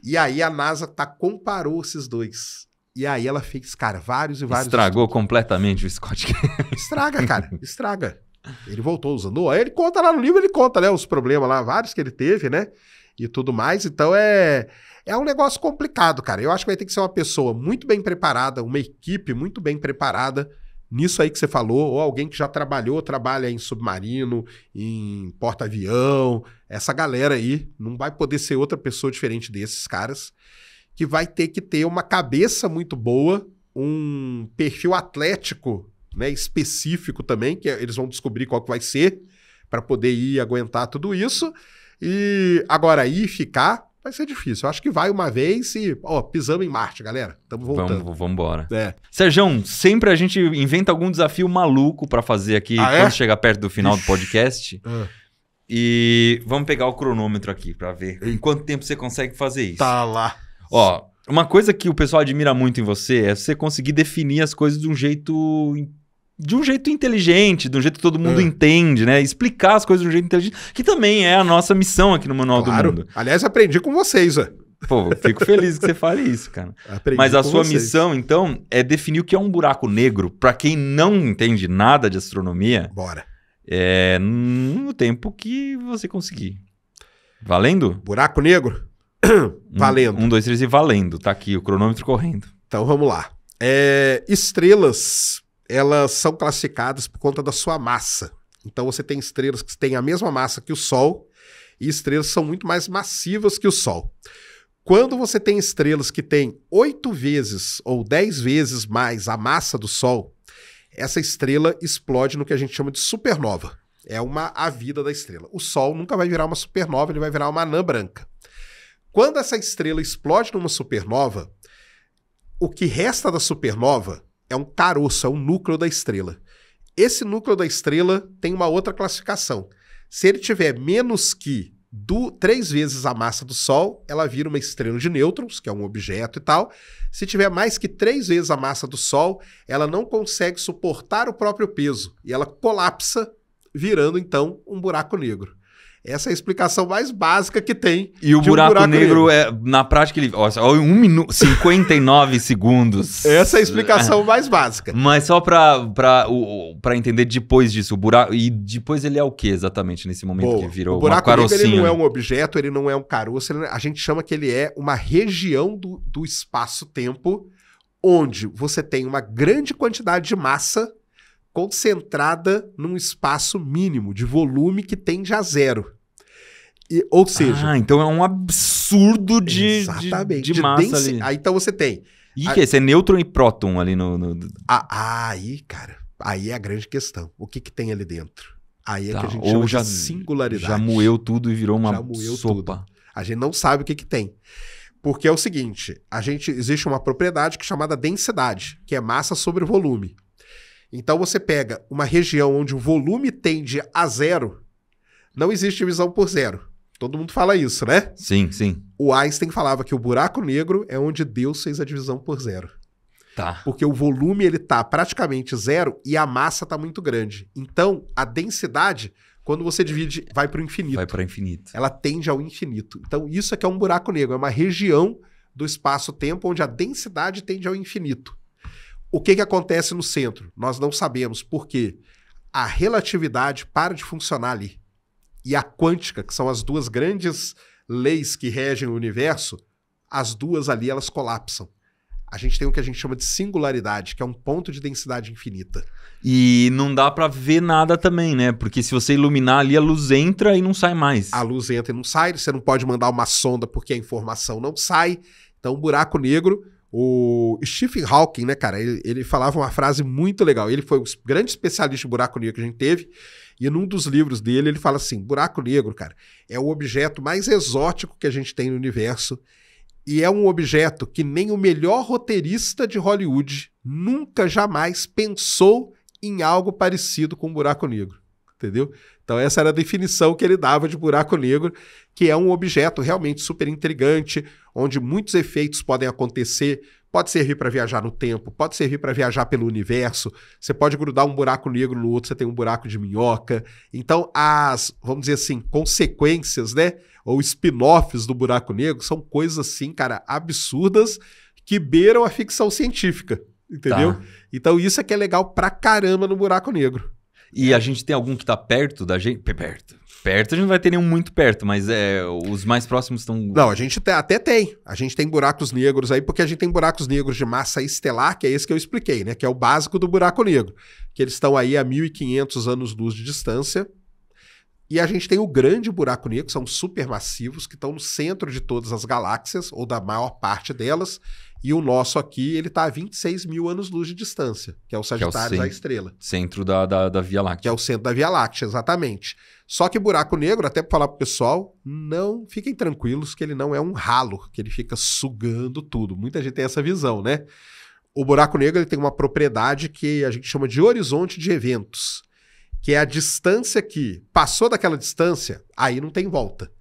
E aí a NASA tá, comparou esses dois. E aí ela fez, cara, vários e vários. Estragou estudos. completamente o Scott Kelly. Estraga, cara, estraga. Ele voltou usando. Ele conta lá no livro, ele conta, né? Os problemas lá, vários que ele teve, né? E tudo mais. Então é. É um negócio complicado, cara. Eu acho que vai ter que ser uma pessoa muito bem preparada, uma equipe muito bem preparada nisso aí que você falou, ou alguém que já trabalhou, trabalha em submarino, em porta-avião, essa galera aí não vai poder ser outra pessoa diferente desses caras, que vai ter que ter uma cabeça muito boa, um perfil atlético, né, específico também, que eles vão descobrir qual que vai ser para poder ir aguentar tudo isso. E agora ir ficar Vai ser difícil. Eu acho que vai uma vez e, ó, pisamos em Marte, galera. Estamos voltando. Vamos, vamos embora. É. Serjão, sempre a gente inventa algum desafio maluco para fazer aqui ah, é? quando é? chegar perto do final Ixi. do podcast. Ah. E vamos pegar o cronômetro aqui para ver em quanto tempo você consegue fazer isso. Tá lá. Ó, uma coisa que o pessoal admira muito em você é você conseguir definir as coisas de um jeito de um jeito inteligente, de um jeito que todo mundo é. entende, né? Explicar as coisas de um jeito inteligente, que também é a nossa missão aqui no Manual claro. do Mundo. Aliás, aprendi com vocês, ó. Pô, fico feliz que você fale isso, cara. Aprendi Mas a sua vocês. missão, então, é definir o que é um buraco negro para quem não entende nada de astronomia. Bora. É, no tempo que você conseguir. Valendo? Buraco negro? valendo. Um, um, dois, três e valendo. Tá aqui o cronômetro correndo. Então vamos lá. É, estrelas elas são classificadas por conta da sua massa. Então você tem estrelas que têm a mesma massa que o Sol e estrelas que são muito mais massivas que o Sol. Quando você tem estrelas que têm oito vezes ou dez vezes mais a massa do Sol, essa estrela explode no que a gente chama de supernova. É uma a vida da estrela. O Sol nunca vai virar uma supernova, ele vai virar uma anã branca. Quando essa estrela explode numa supernova, o que resta da supernova é um caroço, é um núcleo da estrela. Esse núcleo da estrela tem uma outra classificação. Se ele tiver menos que do, três vezes a massa do Sol, ela vira uma estrela de nêutrons, que é um objeto e tal. Se tiver mais que três vezes a massa do Sol, ela não consegue suportar o próprio peso e ela colapsa, virando então um buraco negro. Essa é a explicação mais básica que tem. E o buraco, um buraco negro, negro, é, na prática, ele. Olha, 1 um minuto 59 segundos. Essa é a explicação mais básica. Mas só para entender depois disso, o buraco. E depois ele é o que exatamente nesse momento que virou o buraco uma Negro, ele não é um objeto, ele não é um caroço, ele, é, a gente chama que ele é uma região do, do espaço-tempo onde você tem uma grande quantidade de massa concentrada num espaço mínimo de volume que tende a zero. E, ou ah, seja. Ah, então é um absurdo de. Exatamente. De, de massa densi... ali. Aí então você tem. E a... que esse é, é nêutron e próton ali no. no... Ah, aí, cara. Aí é a grande questão. O que, que tem ali dentro? Aí é tá, que a gente chama já, de singularidade. Já moeu tudo e virou uma sopa. Tudo. A gente não sabe o que, que tem. Porque é o seguinte, a gente existe uma propriedade que é chamada densidade, que é massa sobre volume. Então você pega uma região onde o volume tende a zero, não existe divisão por zero. Todo mundo fala isso, né? Sim, sim. O Einstein falava que o buraco negro é onde Deus fez a divisão por zero. Tá. Porque o volume ele tá praticamente zero e a massa tá muito grande. Então, a densidade, quando você divide, vai para o infinito. Vai para o infinito. Ela tende ao infinito. Então, isso é que é um buraco negro, é uma região do espaço-tempo onde a densidade tende ao infinito. O que, que acontece no centro? Nós não sabemos, porque a relatividade para de funcionar ali. E a quântica, que são as duas grandes leis que regem o universo, as duas ali elas colapsam. A gente tem o que a gente chama de singularidade, que é um ponto de densidade infinita. E não dá para ver nada também, né? Porque se você iluminar ali, a luz entra e não sai mais. A luz entra e não sai, você não pode mandar uma sonda porque a informação não sai. Então, um buraco negro o Stephen Hawking, né, cara, ele, ele, falava uma frase muito legal. Ele foi o grande especialista em buraco negro que a gente teve. E num dos livros dele, ele fala assim: buraco negro, cara, é o objeto mais exótico que a gente tem no universo. E é um objeto que nem o melhor roteirista de Hollywood nunca jamais pensou em algo parecido com um buraco negro entendeu? Então essa era a definição que ele dava de buraco negro, que é um objeto realmente super intrigante, onde muitos efeitos podem acontecer, pode servir para viajar no tempo, pode servir para viajar pelo universo, você pode grudar um buraco negro no outro, você tem um buraco de minhoca. Então as, vamos dizer assim, consequências, né, ou spin-offs do buraco negro são coisas assim, cara, absurdas que beiram a ficção científica, entendeu? Tá. Então isso é que é legal pra caramba no buraco negro. E a gente tem algum que tá perto da gente? Perto. Perto a gente não vai ter nenhum muito perto, mas é, os mais próximos estão. Não, a gente até tem. A gente tem buracos negros aí, porque a gente tem buracos negros de massa estelar, que é esse que eu expliquei, né? Que é o básico do buraco negro. Que eles estão aí a 1.500 anos-luz de distância. E a gente tem o grande buraco negro, que são supermassivos, que estão no centro de todas as galáxias, ou da maior parte delas, e o nosso aqui, ele está a 26 mil anos-luz de distância, que é o Sagitário é da estrela. Centro da, da, da, Via Láctea. Que é o centro da Via Láctea, exatamente. Só que buraco negro, até para falar para o pessoal, não fiquem tranquilos que ele não é um ralo, que ele fica sugando tudo. Muita gente tem essa visão, né? O buraco negro ele tem uma propriedade que a gente chama de horizonte de eventos, que é a distância que passou daquela distância, aí não tem volta.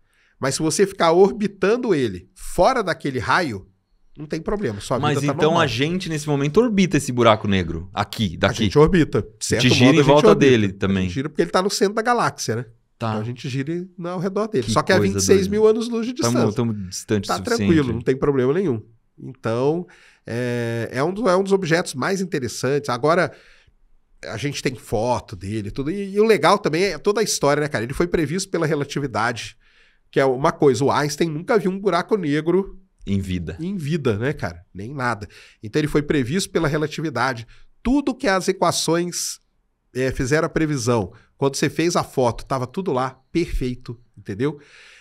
Mas se você ficar orbitando ele fora daquele raio, não tem problema. só Mas tá então normal. a gente, nesse momento, orbita esse buraco negro. Aqui, daqui. A gente orbita. certo a gente gira modo, em volta orbita. dele também. A gente gira porque ele está no centro da galáxia, né? Tá. Então a gente gira ao redor dele. Que Só que é 26 doida. mil anos-luz de distância. Estamos distantes Tá tranquilo, não tem problema nenhum. Então, é, é, um, é um dos objetos mais interessantes. Agora, a gente tem foto dele tudo. E, e o legal também é toda a história, né, cara? Ele foi previsto pela relatividade, que é uma coisa. O Einstein nunca viu um buraco negro em vida. Em vida, né, cara? Nem nada. Então ele foi previsto pela relatividade. Tudo que as equações é, fizeram a previsão, quando você fez a foto, estava tudo lá, perfeito, entendeu?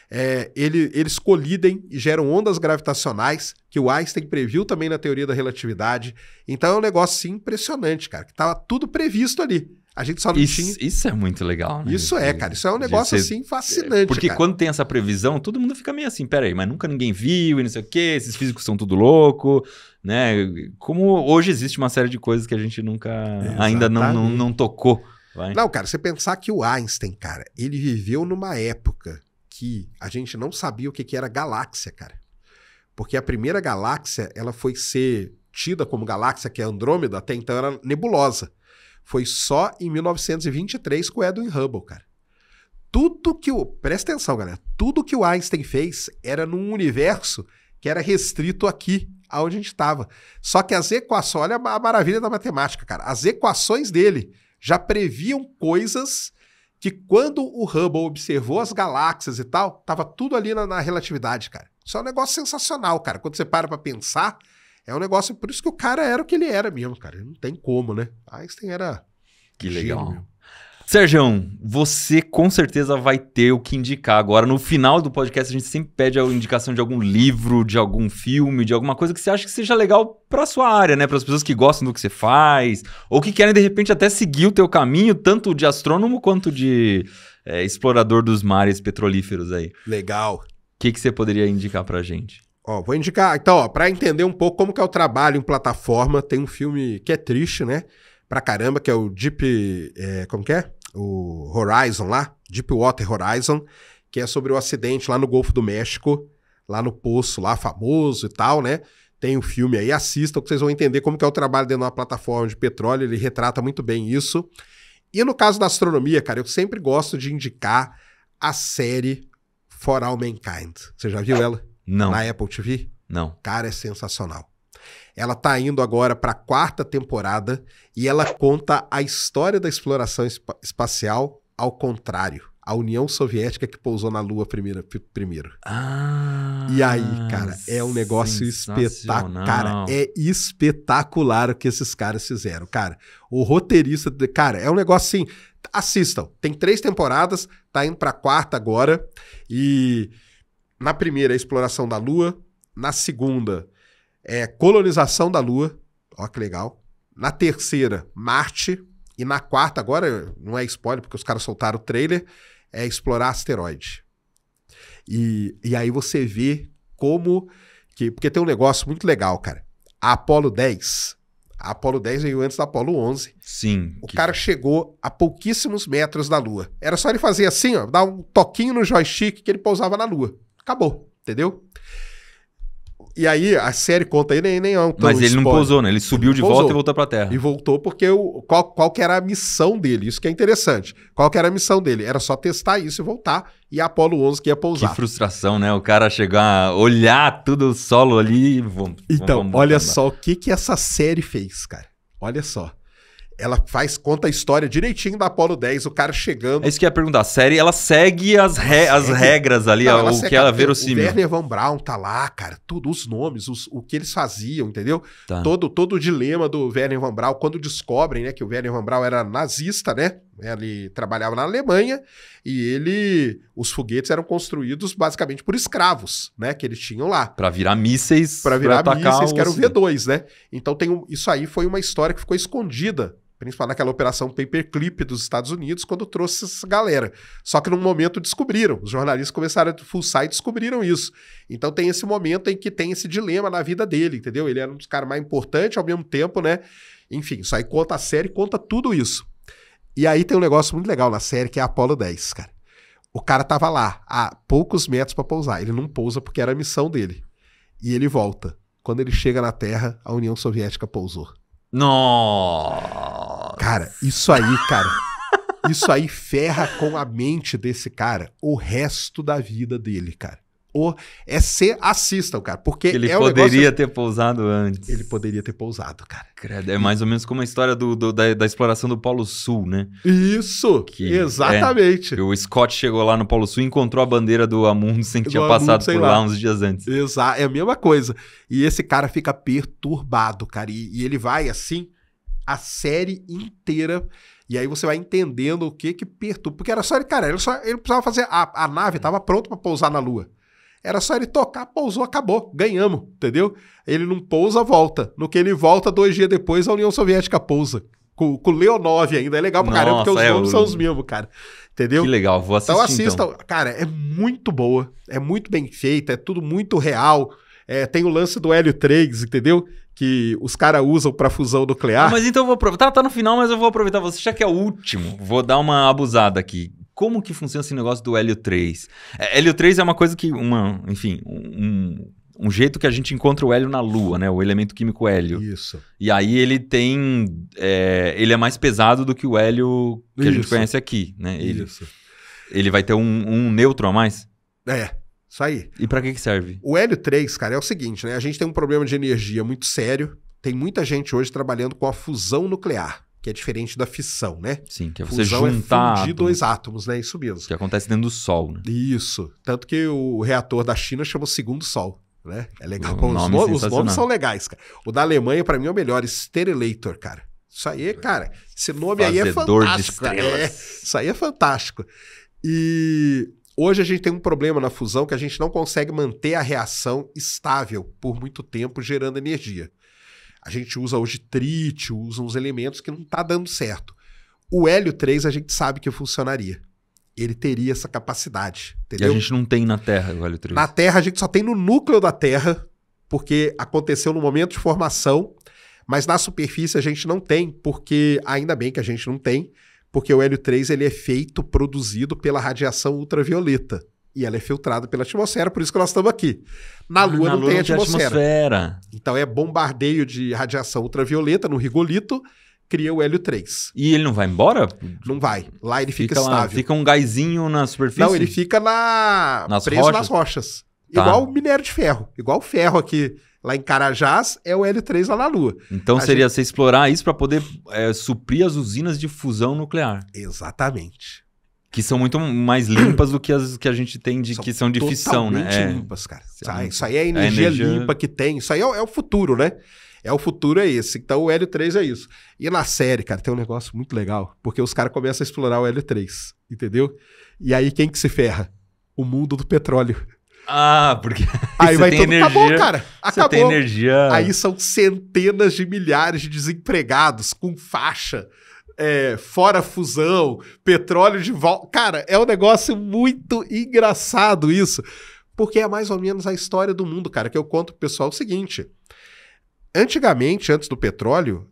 É, ele, eles colidem e geram ondas gravitacionais, que o Einstein previu também na teoria da relatividade. Então é um negócio assim, impressionante, cara, que estava tudo previsto ali. A gente só não isso, tinha. Isso é muito legal, né? Isso é, cara. Isso é um negócio, ser... assim, fascinante. Porque cara. quando tem essa previsão, todo mundo fica meio assim, peraí, mas nunca ninguém viu e não sei o quê, esses físicos são tudo louco, né? Como hoje existe uma série de coisas que a gente nunca, Exatamente. ainda não, não, não tocou. Vai. Não, cara, você pensar que o Einstein, cara, ele viveu numa época que a gente não sabia o que, que era galáxia, cara. Porque a primeira galáxia, ela foi ser tida como galáxia, que é Andrômeda, até então era nebulosa. Foi só em 1923 com o Edwin Hubble, cara. Tudo que o. Presta atenção, galera. Tudo que o Einstein fez era num universo que era restrito aqui, aonde a gente estava. Só que as equações. Olha a maravilha da matemática, cara. As equações dele já previam coisas que quando o Hubble observou as galáxias e tal, tava tudo ali na, na relatividade, cara. Isso é um negócio sensacional, cara. Quando você para para pensar, é um negócio, por isso que o cara era o que ele era mesmo, cara. Não tem como, né? Einstein era. Que legal. Mesmo. Sérgio, você com certeza vai ter o que indicar agora. No final do podcast, a gente sempre pede a indicação de algum livro, de algum filme, de alguma coisa que você acha que seja legal para sua área, né? Para as pessoas que gostam do que você faz, ou que querem, de repente, até seguir o teu caminho, tanto de astrônomo quanto de é, explorador dos mares petrolíferos aí. Legal. O que, que você poderia indicar para gente? Ó, vou indicar. Então, para entender um pouco como que é o trabalho em plataforma, tem um filme que é triste, né? Pra caramba, que é o Deep. É, como que é? O Horizon lá. Deep Water Horizon, que é sobre o acidente lá no Golfo do México, lá no poço lá, famoso e tal, né? Tem o um filme aí, assistam, que vocês vão entender como que é o trabalho dentro de uma plataforma de petróleo, ele retrata muito bem isso. E no caso da astronomia, cara, eu sempre gosto de indicar a série For All Mankind. Você já viu é. ela? Não. Na Apple TV? Não. Cara, é sensacional. Ela tá indo agora para a quarta temporada e ela conta a história da exploração espacial ao contrário. A União Soviética que pousou na Lua primeiro. primeiro. Ah, e aí, cara, é um negócio espetacular. Cara, é espetacular o que esses caras fizeram. Cara, o roteirista. Cara, é um negócio assim. Assistam. Tem três temporadas, tá indo pra quarta agora. E na primeira, a exploração da Lua. Na segunda, é colonização da Lua. olha que legal. Na terceira, Marte. E na quarta, agora não é spoiler, porque os caras soltaram o trailer, é explorar asteroide. E, e aí você vê como. que Porque tem um negócio muito legal, cara. A Apolo 10. A Apolo 10 veio antes da Apolo 11. Sim. O que... cara chegou a pouquíssimos metros da Lua. Era só ele fazer assim, ó, dar um toquinho no joystick que ele pousava na Lua. Acabou, entendeu? E aí a série conta aí, nem, nem é um Mas ele spoiler. não pousou, né? Ele subiu ele de volta e voltou pra Terra. E voltou porque o, qual, qual que era a missão dele? Isso que é interessante. Qual que era a missão dele? Era só testar isso e voltar. E a Apollo 11 que ia pousar. Que frustração, né? O cara chegar, olhar tudo o solo ali e Então, olha só o que, que essa série fez, cara. Olha só ela faz conta a história direitinho da Apolo 10, o cara chegando. É isso que eu ia perguntar. A série, ela segue as, re, segue. as regras ali, Não, o que ela verossímil. O Werner Van Braun tá lá, cara, tudo, os nomes, os, o que eles faziam, entendeu? Tá. Todo, todo o dilema do Werner Van Braun, quando descobrem né, que o Werner Van Braun era nazista, né? Ele trabalhava na Alemanha e ele. Os foguetes eram construídos basicamente por escravos, né? Que eles tinham lá. Para virar mísseis. Para virar mísseis, que era o V2, né? Então tem um, isso aí foi uma história que ficou escondida Principalmente naquela operação Paperclip dos Estados Unidos, quando trouxe essa galera. Só que num momento descobriram, os jornalistas começaram a fuçar e descobriram isso. Então tem esse momento em que tem esse dilema na vida dele, entendeu? Ele era um dos caras mais importantes ao mesmo tempo, né? Enfim, isso aí conta a série, conta tudo isso. E aí tem um negócio muito legal na série que é a Apollo 10, cara. O cara tava lá a poucos metros para pousar. Ele não pousa porque era a missão dele. E ele volta. Quando ele chega na Terra, a União Soviética pousou. Nossa. Cara, isso aí, cara. isso aí ferra com a mente desse cara o resto da vida dele, cara. Ou é ser assistam, cara. Porque ele é poderia negócio... ter pousado antes. Ele poderia ter pousado, cara. Credo, é mais ou menos como a história do, do da, da, exploração do Polo Sul, né? Isso! Que, é, exatamente. É, o Scott chegou lá no Polo Sul e encontrou a bandeira do Amundsen que do tinha Amundsen, passado por lá. lá. uns dias antes. Exato, é a mesma coisa. E esse cara fica perturbado, cara. e, e ele vai assim a série inteira. E aí você vai entendendo o que que perturba. Porque era só ele, cara, ele, só, ele precisava fazer. A, a nave estava pronta para pousar na Lua. Era só ele tocar, pousou, acabou, ganhamos, entendeu? Ele não pousa, volta. No que ele volta, dois dias depois, a União Soviética pousa. Com, com o Leonov ainda. É legal pra Nossa, caramba, porque os é, nomes eu... são os mesmos, cara. Entendeu? Que legal, vou então, assistir. Então assistam. Então. Cara, é muito boa, é muito bem feita, é tudo muito real. É, tem o lance do Hélio 3, entendeu? que os caras usam para fusão nuclear. mas então eu vou aproveitar. Tá, tá, no final, mas eu vou aproveitar você, já que é o último. Vou dar uma abusada aqui como que funciona esse negócio do Hélio 3? É, hélio 3 é uma coisa que, uma, enfim, um, um jeito que a gente encontra o hélio na Lua, né? O elemento químico hélio. Isso. E aí ele tem. É, ele é mais pesado do que o hélio que Isso. a gente conhece aqui, né? Ele, Isso. Ele vai ter um, um a mais? É. Isso aí. E para que, que serve? O hélio 3, cara, é o seguinte, né? A gente tem um problema de energia muito sério. Tem muita gente hoje trabalhando com a fusão nuclear que é diferente da fissão, né? Sim, que é você Fusão juntar é fundir dois átomos, né? Isso mesmo. Que acontece dentro do Sol, né? Isso. Tanto que o reator da China chamou Segundo Sol, né? É legal. nome os, os, nomes são legais, cara. O da Alemanha, para mim, é o melhor, Sterilator, cara. Isso aí, cara. Esse nome Fazedor aí é fantástico. É, isso aí é fantástico. E Hoje a gente tem um problema na fusão que a gente não consegue manter a reação estável por muito tempo gerando energia. A gente usa hoje trítio, usa uns elementos que não está dando certo. O hélio 3 a gente sabe que funcionaria. Ele teria essa capacidade. Entendeu? E a gente não tem na Terra o hélio 3. Na Terra a gente só tem no núcleo da Terra, porque aconteceu no momento de formação, mas na superfície a gente não tem, porque ainda bem que a gente não tem, porque o hélio 3 ele é feito, produzido pela radiação ultravioleta e ela é filtrada pela atmosfera, por isso que nós estamos aqui. Na ah, Lua ah, na não Lua tem não atmosfera. atmosfera. Então é bombardeio de radiação ultravioleta no rigolito, cria o hélio 3. E ele não vai embora? Não vai. Lá ele fica, fica estável. Lá, fica um gásinho na superfície? Não, ele fica na... nas preso rochas. nas rochas. Tá. Igual o minério de ferro. Igual o ferro aqui lá em Carajás é o hélio 3 lá na Lua. Então a seria gente... você explorar isso para poder é, suprir as usinas de fusão nuclear. Exatamente que são muito mais limpas do que as que a gente tem de são que são de fissão, né? É. limpas, cara. Ah, isso aí é a energia, a energia, limpa que tem. Isso aí é, é, o futuro, né? É o futuro é esse. Então o L3 é isso. E na série, cara, tem um negócio muito legal, porque os caras começam a explorar o L3, entendeu? E aí quem que se ferra? O mundo do petróleo. Ah, porque aí vai tem todo... energia, acabou, cara. Acabou. Você tem energia. Aí são centenas de milhares de desempregados com faixa é, fora fusão, petróleo de volta. Cara, é um negócio muito engraçado isso. Porque é mais ou menos a história do mundo, cara, que eu conto pro pessoal o seguinte. Antigamente, antes do petróleo,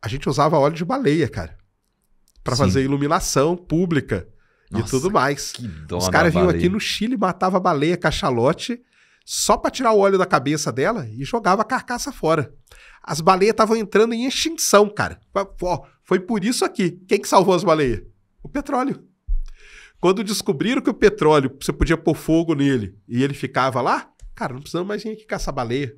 a gente usava óleo de baleia, cara. para fazer iluminação pública Nossa, e tudo mais. Que dó Os caras vinham aqui no Chile, matava baleia, cachalote, só para tirar o óleo da cabeça dela e jogava a carcaça fora. As baleias estavam entrando em extinção, cara. Ó, foi por isso aqui. Quem que salvou as baleias? O petróleo. Quando descobriram que o petróleo, você podia pôr fogo nele e ele ficava lá, cara, não precisamos mais ninguém que caça baleia.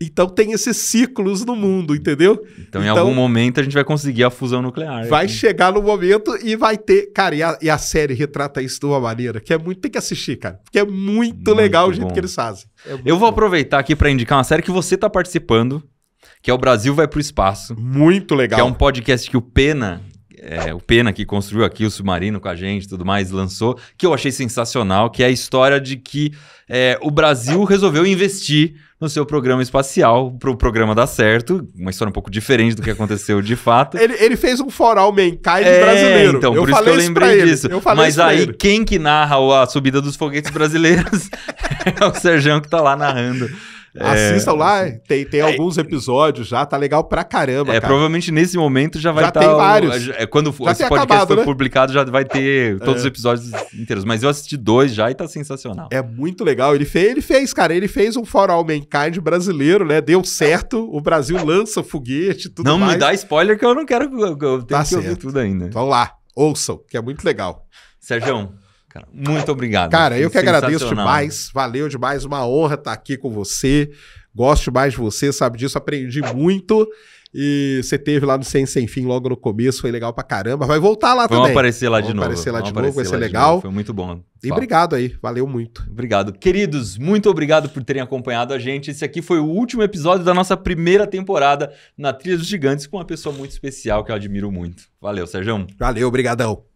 Então tem esses ciclos no mundo, entendeu? Então, então, em algum momento a gente vai conseguir a fusão nuclear. Vai chegar no momento e vai ter. Cara, e a, e a, série retrata isso de uma maneira que é muito. Tem que assistir, cara. Porque é muito, muito legal bom. o jeito que eles fazem. É Eu vou bom. aproveitar aqui para indicar uma série que você está participando que é o Brasil vai para o espaço. Muito legal. Que é um podcast que o Pena, é, o Pena que construiu aqui o submarino com a gente, tudo mais, lançou, que eu achei sensacional, que é a história de que é, o Brasil resolveu investir no seu programa espacial para o programa dar certo. Uma história um pouco diferente do que aconteceu de fato. ele, ele, fez um foral mankind é, brasileiro. Então, eu por isso que eu lembrei disso. Eu Mas aí, quem que narra a subida dos foguetes brasileiros é o Serjão que está lá narrando. É... Assistam lá, tem, tem é... alguns episódios já, tá legal pra caramba. É, cara. provavelmente nesse momento já vai estar. Já tá tem o... vários. É, quando já esse podcast acabado, for né? publicado, já vai ter é. todos os episódios inteiros. Mas eu assisti dois já e tá sensacional. É muito legal. Ele fez, ele fez, cara, ele fez um For All Mankind brasileiro, né? Deu certo. O Brasil lança foguete, tudo não mais. Não me dá spoiler que eu não quero. Eu tenho tá que certo. ouvir tudo ainda. Vamos então lá, ouçam, que é muito legal. Sérgio cara. Muito obrigado. Cara, eu que agradeço demais. Valeu demais. Uma honra estar tá aqui com você. Gosto demais de você, sabe disso. Aprendi muito. E você teve lá no Sem Sem Fim logo no começo, foi legal pra caramba. Vai voltar lá Vamos também. Aparecer lá Vamos novo aparecer lá de novo, vai ser legal. Foi muito bom. E obrigado aí, valeu muito. Obrigado. Queridos, muito obrigado por terem acompanhado a gente. Esse aqui foi o último episódio da nossa primeira temporada na Trilha dos Gigantes com uma pessoa muito especial que eu admiro muito. Valeu, Sérgio. Valeu, obrigadão.